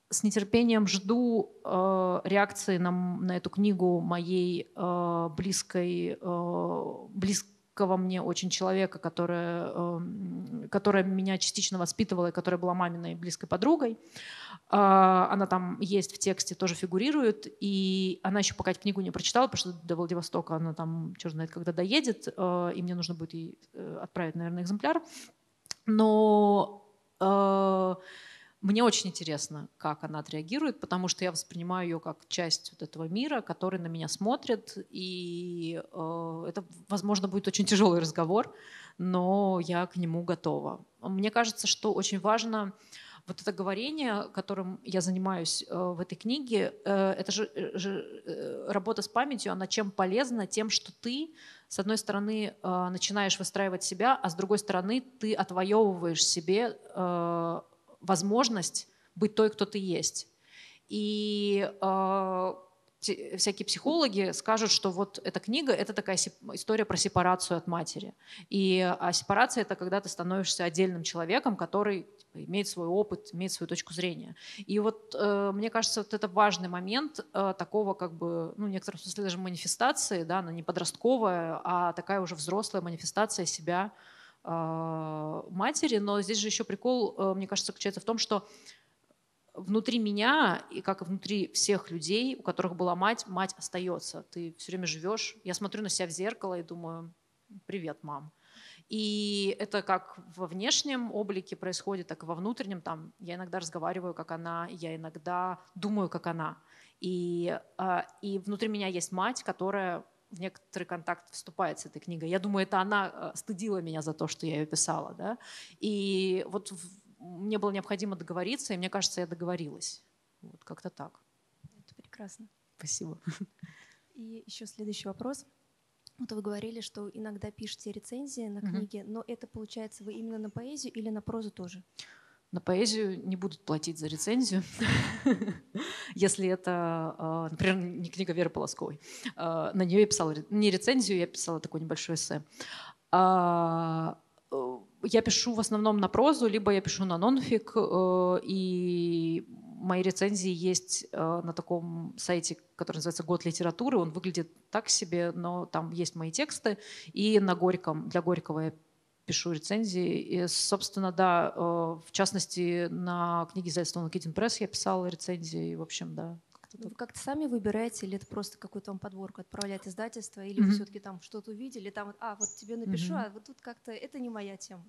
с нетерпением жду э, реакции на, на эту книгу моей э, близкой, э, близ, близкого мне очень человека, которая, эм, которая меня частично воспитывала и которая была маминой близкой подругой. А, она там есть в тексте, тоже фигурирует. И она еще пока книгу не прочитала, потому что до Владивостока она там, черт знает, когда доедет, э, и мне нужно будет ей э, отправить, наверное, экземпляр. Но э, мне очень интересно, как она отреагирует, потому что я воспринимаю ее как часть вот этого мира, который на меня смотрит, и э, это, возможно, будет очень тяжелый разговор, но я к нему готова. Мне кажется, что очень важно вот это говорение, которым я занимаюсь э, в этой книге, э, это же, э, работа с памятью, она чем полезна? Тем, что ты, с одной стороны, начинаешь выстраивать себя, а с другой стороны, ты отвоевываешь себе возможность быть той, кто ты есть. И э, всякие психологи скажут, что вот эта книга – это такая история про сепарацию от матери. И а сепарация – это когда ты становишься отдельным человеком, который типа, имеет свой опыт, имеет свою точку зрения. И вот э, мне кажется, вот это важный момент э, такого как бы, ну, в некотором смысле даже манифестации, да, она не подростковая, а такая уже взрослая манифестация себя – а, матери, но здесь же еще прикол, э, мне кажется, заключается в том, что внутри меня, и как и внутри всех людей, у которых была мать, мать остается. Ты все время живешь. Я смотрю на себя в зеркало и думаю, привет, мам. И это как во внешнем облике происходит, так и во внутреннем. Там я иногда разговариваю, как она, я иногда думаю, как она. И, а, и внутри меня есть мать, которая некоторый контакт вступает с этой книгой. Я думаю, это она э, стыдила меня за то, что я ее писала. Да? И вот мне было необходимо договориться, и мне кажется, я договорилась. Вот как-то так. Это прекрасно. Спасибо. И еще следующий вопрос. Вот вы говорили, что иногда пишете рецензии на книги, угу. но это получается вы именно на поэзию или на прозу тоже? На поэзию не будут платить за рецензию, если это, а, например, не книга Веры Полосковой. А, на нее я писала не рецензию, я писала такое небольшое эссе. А, э, я пишу в основном на прозу, либо я пишу на нонфик, э, и мои рецензии есть э, на таком сайте, который называется «Год литературы». Он выглядит так себе, но там есть мои тексты. И на Горьком, для Горького я пишу рецензии. И, собственно, да, э, в частности, на книги издательства Никитин Пресс я писала рецензии. И, в общем, да, вы как-то сами выбираете, или это просто какую-то вам подборку отправляет издательство, или mm-hmm. вы все-таки там что-то увидели, там, а, вот тебе напишу, mm-hmm. а вот тут как-то это не моя тема.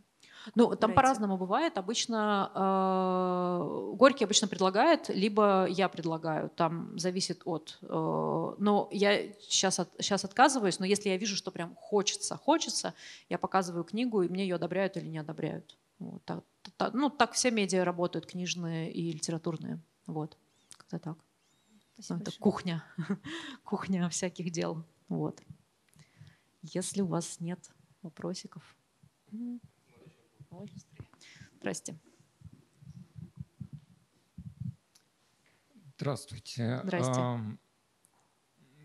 Ну, там по-разному бывает. Обычно э, Горький обычно предлагает, либо я предлагаю. Там зависит от. Э, но я сейчас, от, сейчас отказываюсь, но если я вижу, что прям хочется, хочется, я показываю книгу, и мне ее одобряют или не одобряют. Вот, так, так, ну, так все медиа работают, книжные и литературные. Вот, как-то так. Спасибо ну, это большое. кухня, кухня всяких дел. Вот. Если у вас нет вопросиков. Mm-hmm. Ой, здрасте. Здравствуйте. Здрасте.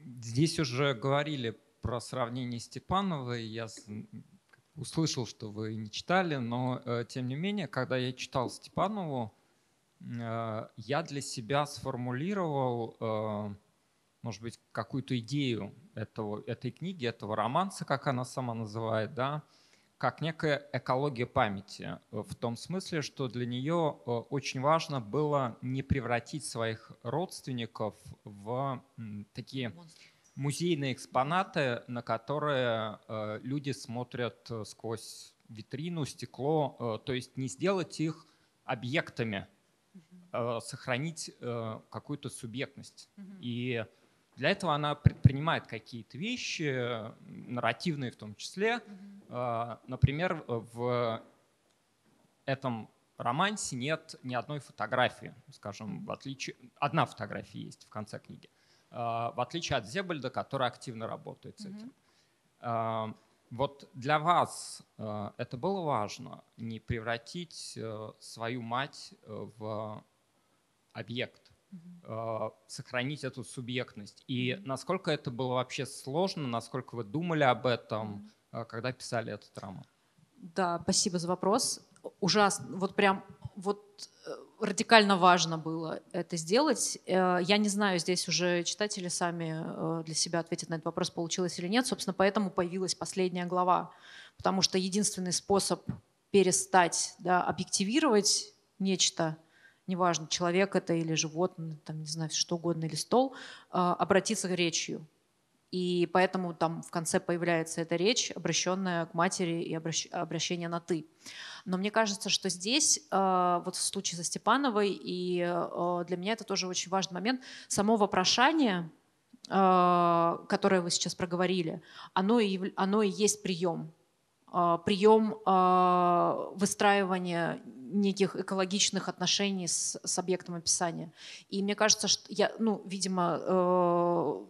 Здесь уже говорили про сравнение Степановой. Я услышал, что вы не читали, но э, тем не менее, когда я читал Степанову, э, я для себя сформулировал, э, может быть, какую-то идею этого, этой книги, этого романса, как она сама называет, да, как некая экология памяти, э, в том смысле, что для нее э, очень важно было не превратить своих родственников в такие музейные экспонаты, на которые э, люди смотрят сквозь витрину, стекло, то есть не сделать их объектами, сохранить какую-то субъектность. И для этого она предпринимает какие-то вещи, нарративные в том числе, а, например, в этом романсе нет ни одной фотографии, скажем, в отличие... Одна фотография есть в конце книги. А, в отличие от Зебальда, который активно работает с этим. Mm-hmm. Вот для вас это было важно, не превратить э, свою мать э, в объект, mm-hmm. сохранить эту субъектность. И насколько это было вообще сложно, насколько вы думали об этом, Э, когда писали эту роман? Да, спасибо за вопрос. Ужасно, вот прям вот э, радикально важно было это сделать. Э, я не знаю, здесь уже читатели сами для себя ответят на этот вопрос, получилось или нет. Собственно, поэтому появилась последняя глава, потому что единственный способ перестать да, объективировать нечто, неважно, человек это или животное, там, не знаю, что угодно, или стол, обратиться к речью. И поэтому там в конце появляется эта речь, обращенная к матери и обращ... обращение на «ты». Но мне кажется, что здесь, а, вот в случае со Степановой, и а, для меня это тоже очень важный момент, само вопрошание, а, которое вы сейчас проговорили, оно и, оно и есть прием. Прием выстраивания неких экологичных отношений с, с объектом описания. И мне кажется, что я, ну, видимо,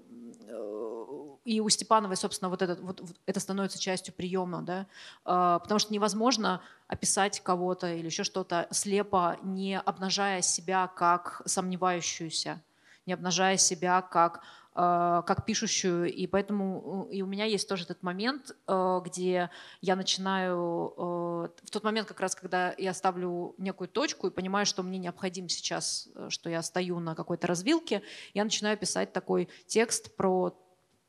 и у Степановой, собственно, вот, этот, вот, вот это становится частью приема, да, а, потому что невозможно описать кого-то или еще что-то слепо, не обнажая себя как сомневающуюся, не обнажая себя как а, как пишущую, и поэтому э, и у меня есть тоже этот момент, э, где я начинаю, э, в тот момент как раз, когда я ставлю некую точку и понимаю, что мне необходимо сейчас, что я стою на какой-то развилке, я начинаю писать такой текст про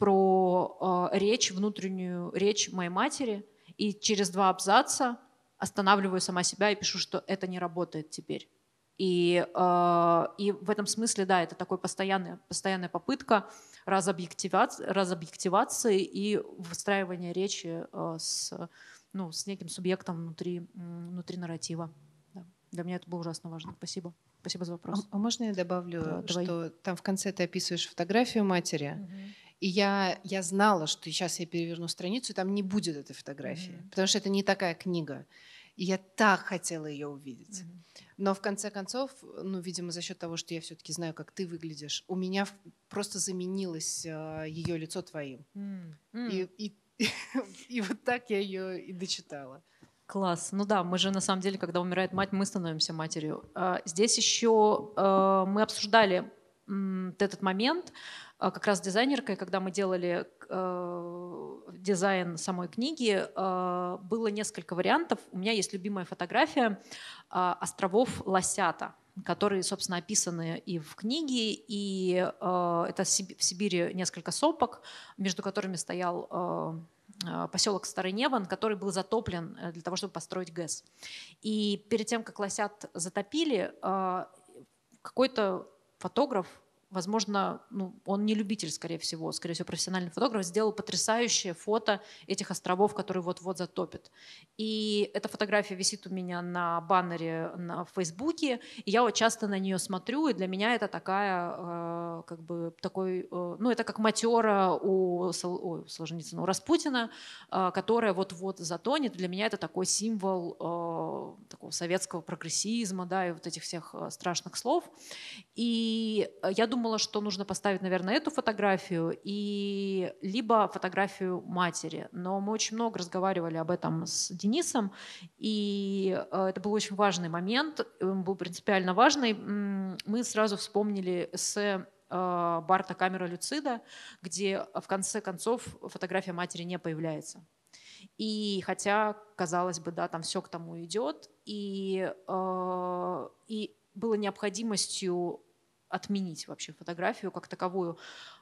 про э, речь, внутреннюю речь моей матери, и через два абзаца останавливаю сама себя и пишу, что это не работает теперь. И, э, и в этом смысле, да, это такая постоянная, постоянная попытка разобъективации, разобъективации и выстраивания речи э, с, ну, с неким субъектом внутри, внутри нарратива. Да. Для меня это было ужасно важно. Спасибо. Спасибо за вопрос. А, а можно я добавлю, да, что давай. там в конце ты описываешь фотографию матери? Угу. И я, я знала, что сейчас я переверну страницу, и там не будет этой фотографии, mm-hmm. потому что это не такая книга. И я так хотела ее увидеть. Mm-hmm. Но в конце концов, ну, видимо, за счет того, что я все-таки знаю, как ты выглядишь, у меня просто заменилось э, а, ее лицо твоим. Mm-hmm. И, и, и вот так я ее и дочитала. Класс. Ну да, мы же на самом деле, когда умирает мать, мы становимся матерью. А, здесь еще а, мы обсуждали этот момент а, как раз дизайнеркой, когда мы делали э, дизайн самой книги, э, было несколько вариантов. У меня есть любимая фотография э, островов Лосята которые, собственно, описаны и в книге, и э, это в Сибири несколько сопок, между которыми стоял э, э поселок Старый Неван, который был затоплен э, для того, чтобы построить ГЭС. И перед тем, как лосят затопили, э, какой-то фотограф возможно, ну, он не любитель, скорее всего, скорее всего, профессиональный фотограф, сделал потрясающее фото этих островов, которые вот-вот затопят. И эта фотография висит у меня на баннере на Фейсбуке, и я вот часто на нее смотрю, и для меня это такая, э, как бы, такой, э, ну, это как матера у, Сол, ой, у Солженицына, у Распутина, э, которая вот-вот затонет. Для меня это такой символ э, такого советского прогрессизма, да, и вот этих всех э, страшных слов. И э, я думаю, думала, что нужно поставить, наверное, эту фотографию и либо фотографию матери. Но мы очень много разговаривали об этом с Денисом, и э, это был очень важный момент, он был принципиально важный. Мы сразу вспомнили с э, Барта камера Люцида, где в конце концов фотография матери не появляется. И хотя, казалось бы, да, там все к тому идет, и, э, и было необходимостью отменить вообще фотографию как таковую.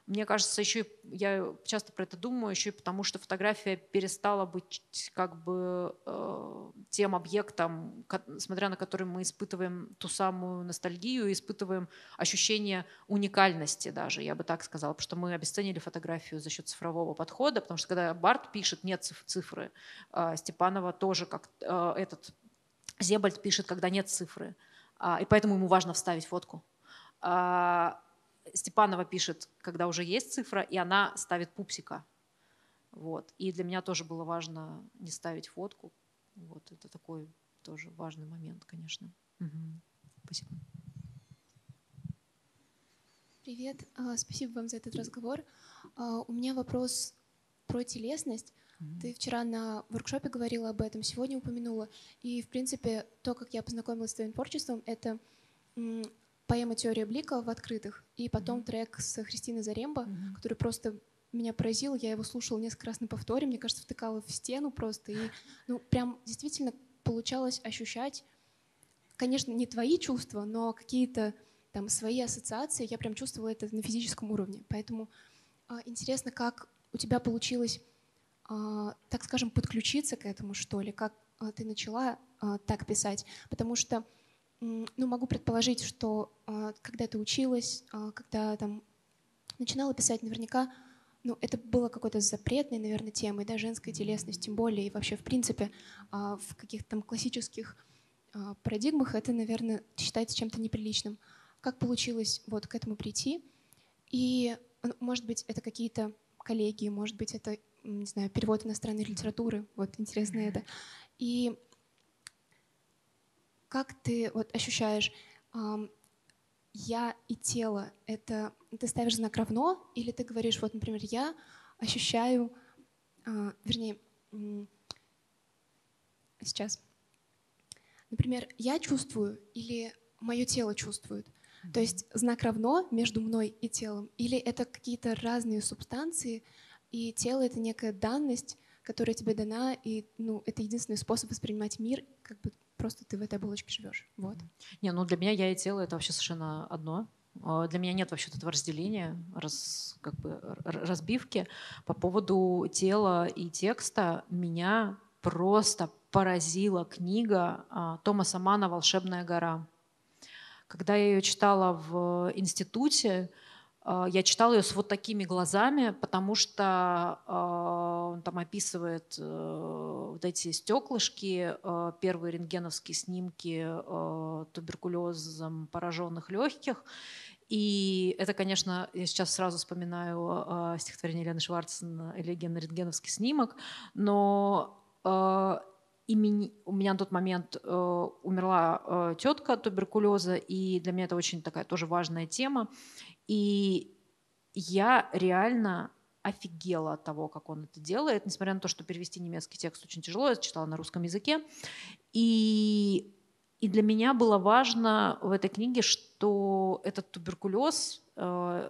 Мне кажется, еще и, я часто про это думаю, еще и потому, что фотография перестала быть как бы э, тем объектом, смотря на который мы испытываем ту самую ностальгию, испытываем ощущение уникальности даже, я бы так сказала, потому что мы обесценили фотографию за счет цифрового подхода, потому что когда Барт пишет, нет цифры, э, Степанова тоже как э, этот Зебальд пишет, когда нет цифры, э, и поэтому ему важно вставить фотку. А, Степанова пишет, когда уже есть цифра, и она ставит пупсика. Вот. И для меня тоже было важно не ставить фотку. Вот. Это такой тоже важный момент, конечно. Угу. Спасибо. Привет, а, спасибо вам за этот разговор. А, у меня вопрос про телесность. Ты вчера на воркшопе говорила об этом, сегодня упомянула. И, в принципе, то, как я познакомилась с твоим творчеством, это поэма «Теория Блика» в «Открытых», и потом mm-hmm. трек с Христиной Заремба, mm-hmm. который просто меня поразил, я его слушала несколько раз на повторе, мне кажется, втыкала в стену просто, и ну прям действительно получалось ощущать, конечно, не твои чувства, но какие-то там свои ассоциации, я прям чувствовала это на физическом уровне. Поэтому э, интересно, как у тебя получилось, э, так скажем, подключиться к этому, что ли, как э, ты начала э, так писать, потому что ну, могу предположить, что а, когда ты училась, а, когда там начинала писать, наверняка ну, это было какой-то запретной, наверное, темой, да, женская телесность, тем более, и вообще, в принципе, а, в каких-то там классических парадигмах это, наверное, считается чем-то неприличным. Как получилось вот к этому прийти? И, ну, может быть, это какие-то коллеги, может быть, это, не знаю, перевод иностранной литературы, вот интересно это. И как ты вот ощущаешь, я и тело, это ты ставишь знак равно, или ты говоришь, вот, например, я ощущаю, а, вернее, сейчас, например, я чувствую или мое тело чувствует. То есть знак равно между мной и телом, или это какие-то разные субстанции, и тело это некая данность, которая тебе дана, и ну, это единственный способ воспринимать мир, как бы просто ты в этой оболочке живешь. Вот. Не, ну для меня я и тело это вообще совершенно одно. А, для меня нет вообще этого разделения, раз, как бы, разбивки. По поводу тела и текста меня просто поразила книга а, Томаса Мана «Волшебная гора». Когда я ее читала в э, институте, а, я читала ее с вот такими глазами, потому что а, он там описывает э, вот эти стеклышки, э, первые рентгеновские снимки э, туберкулезом пораженных легких. И это, конечно, я сейчас сразу вспоминаю стихотворение Елены Шварцен рентгеновский снимок», но и у меня на тот момент э, умерла э, тетка от туберкулеза, и для меня это очень такая тоже важная тема. И я реально офигела от того, как он это делает, несмотря на то, что перевести немецкий текст очень тяжело, я читала на русском языке. И, и для меня было важно в этой книге, что этот туберкулез, э,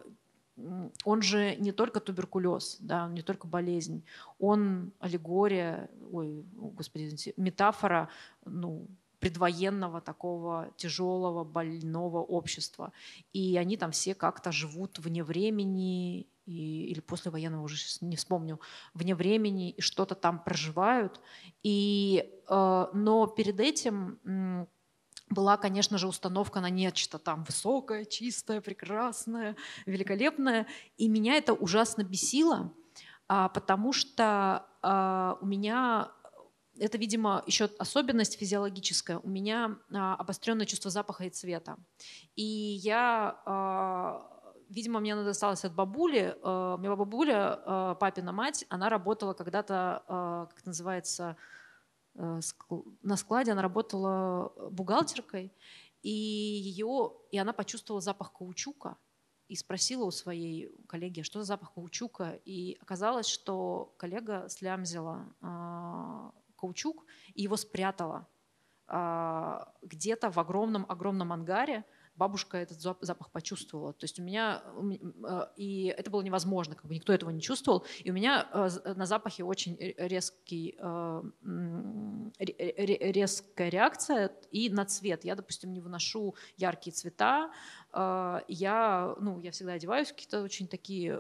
он же не только туберкулез, да, он не только болезнь, он аллегория, ой, господи, метафора, ну, предвоенного такого тяжелого больного общества. И они там все как-то живут вне времени и, или после военного уже сейчас не вспомню, вне времени и что-то там проживают. И, э, но перед этим была, конечно же, установка на нечто там высокое, чистое, прекрасное, великолепное. И меня это ужасно бесило, а, потому что а, у меня это, видимо, еще особенность физиологическая. У меня а, обостренное чувство запаха и цвета. И я видимо, мне она досталась от бабули. У меня бабуля, папина мать, она работала когда-то, как это называется, Э, на складе, она работала э, бухгалтеркой, и, ее, и она почувствовала запах каучука и спросила у своей коллеги, «А что за запах каучука. И оказалось, что коллега слямзила а, каучук и его спрятала а, где-то в огромном-огромном ангаре – бабушка этот запах почувствовала. То есть у меня, э, э, и это было невозможно, как бы никто этого не чувствовал. И у меня э, на запахе очень резкий, резкая реакция и на цвет. Я, допустим, не выношу яркие цвета, я, ну, я всегда одеваюсь в какие-то очень такие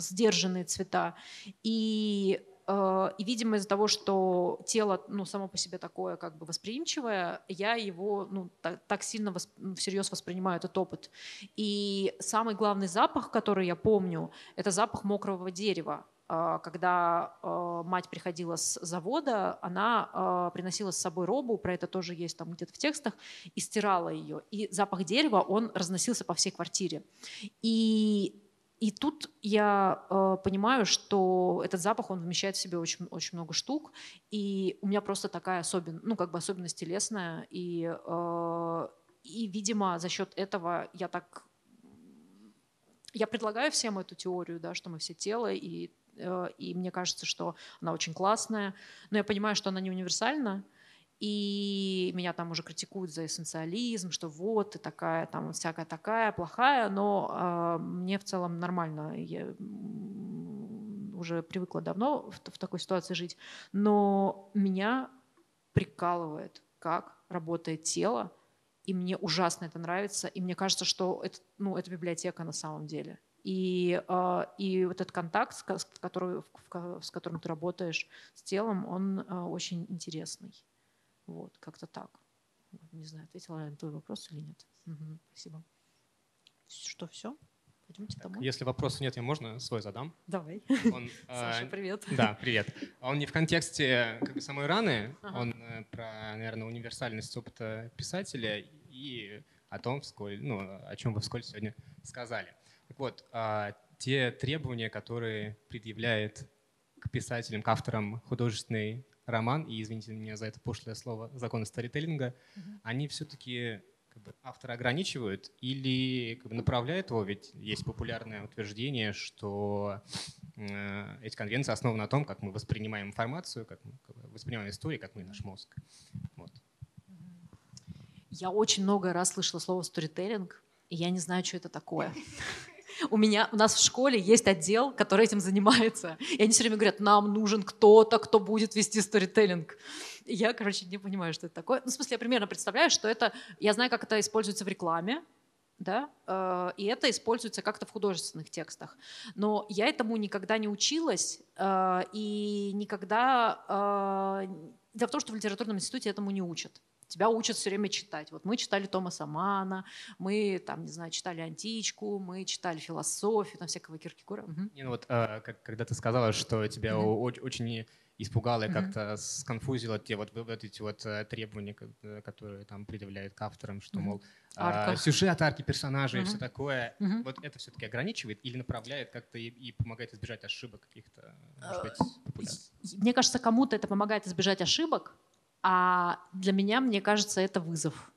сдержанные цвета. И Э, и, видимо, из-за того, что тело ну, само по себе такое как бы восприимчивое, я его ну, так, так сильно восп... Ну, всерьез воспринимаю этот опыт. И самый главный запах, который я помню, это запах мокрого дерева э, когда э, мать приходила с завода, она приносила с собой робу, про это тоже есть там где-то в текстах, и стирала ее. И запах дерева, он разносился по всей квартире. И и тут я э, понимаю, что этот запах, он вмещает в себе очень, очень много штук, и у меня просто такая особенность, ну, как бы особенность телесная, и, э, и, видимо, за счет этого я так... Я предлагаю всем эту теорию, да, что мы все тело, и, э, и мне кажется, что она очень классная, но я понимаю, что она не универсальна, э, и меня там уже критикуют за эссенциализм, что вот ты такая, там всякая такая плохая, но э, мне в целом нормально, я уже привыкла давно в, в такой ситуации жить, но меня прикалывает, как работает тело, и мне ужасно это нравится, и мне кажется, что это, ну, это библиотека на самом деле. И, а, и вот этот контакт, с, который, с которым ты работаешь с телом, он а, очень интересный. Вот, как-то так. Не знаю, ответила я на твой вопрос или нет. Угу, спасибо. Что, все? Пойдемте так, домой. Если вопросов нет, я можно свой задам? Давай. Он, а, Саша, привет. Да, привет. Он не в контексте как бы, самой раны, ага. он э, про, наверное, универсальность опыта писателя и о том, всколь, ну, о чем вы вскользь сегодня сказали. Так вот, а, те требования, которые предъявляет к писателям, к авторам художественной роман и, извините меня за это пошлое слово, законы сторителлинга, угу. они все-таки как бы, автора ограничивают или как бы, направляют его? Ведь есть популярное утверждение, что э, эти конвенции основаны на том, как мы воспринимаем информацию, как мы как бы, воспринимаем историю, как мы наш мозг. Вот. Я очень много раз слышала слово «сторителлинг», и я не знаю, что это такое. У меня, у нас в школе есть отдел, который этим занимается. И они все время говорят, нам нужен кто-то, кто будет вести сторителлинг. я, короче, не понимаю, что это такое. Ну, в смысле, я примерно представляю, что это... Я знаю, как это используется в рекламе, да, э, и это используется как-то в художественных текстах. Но я этому никогда не училась э, и никогда... Э, дело в том, что в литературном институте этому не учат тебя учат все время читать. Вот мы читали Томаса Мана, мы там, не знаю, читали античку, мы читали философию, там всякого Киркегора. Угу. Не, ну вот, а, как, когда ты сказала, что тебя угу. очень испугало и как-то сконфузило те вот, вот эти вот э, требования, э, которые там предъявляют к авторам, что, угу. мол, а, Арка. А, сюжет, арки персонажей угу. и все такое. Угу. Вот это все-таки ограничивает или направляет как-то и, и помогает избежать ошибок каких-то? Может э, быть, Мне кажется, кому-то это помогает избежать ошибок, а для меня, мне кажется, это вызов.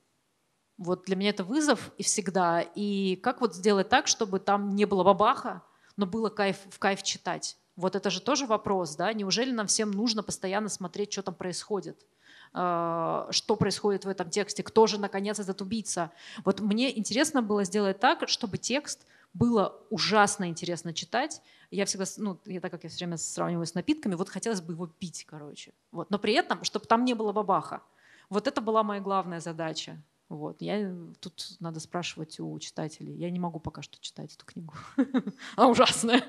Вот для меня это вызов и всегда. И как вот сделать так, чтобы там не было бабаха, но было кайф, в кайф читать? Вот это же тоже вопрос, да? Неужели нам всем нужно постоянно смотреть, что там происходит? А, что происходит в этом тексте, кто же, наконец, этот убийца. Вот мне интересно было сделать так, чтобы текст было ужасно интересно читать. Я всегда, ну, я так как я все время сравниваю с напитками, вот хотелось бы его пить, короче. Вот. Но при этом, чтобы там не было бабаха. Вот это была моя главная задача. Вот. Я, э, тут надо спрашивать у читателей. Я не могу пока что читать эту книгу. Она ужасная.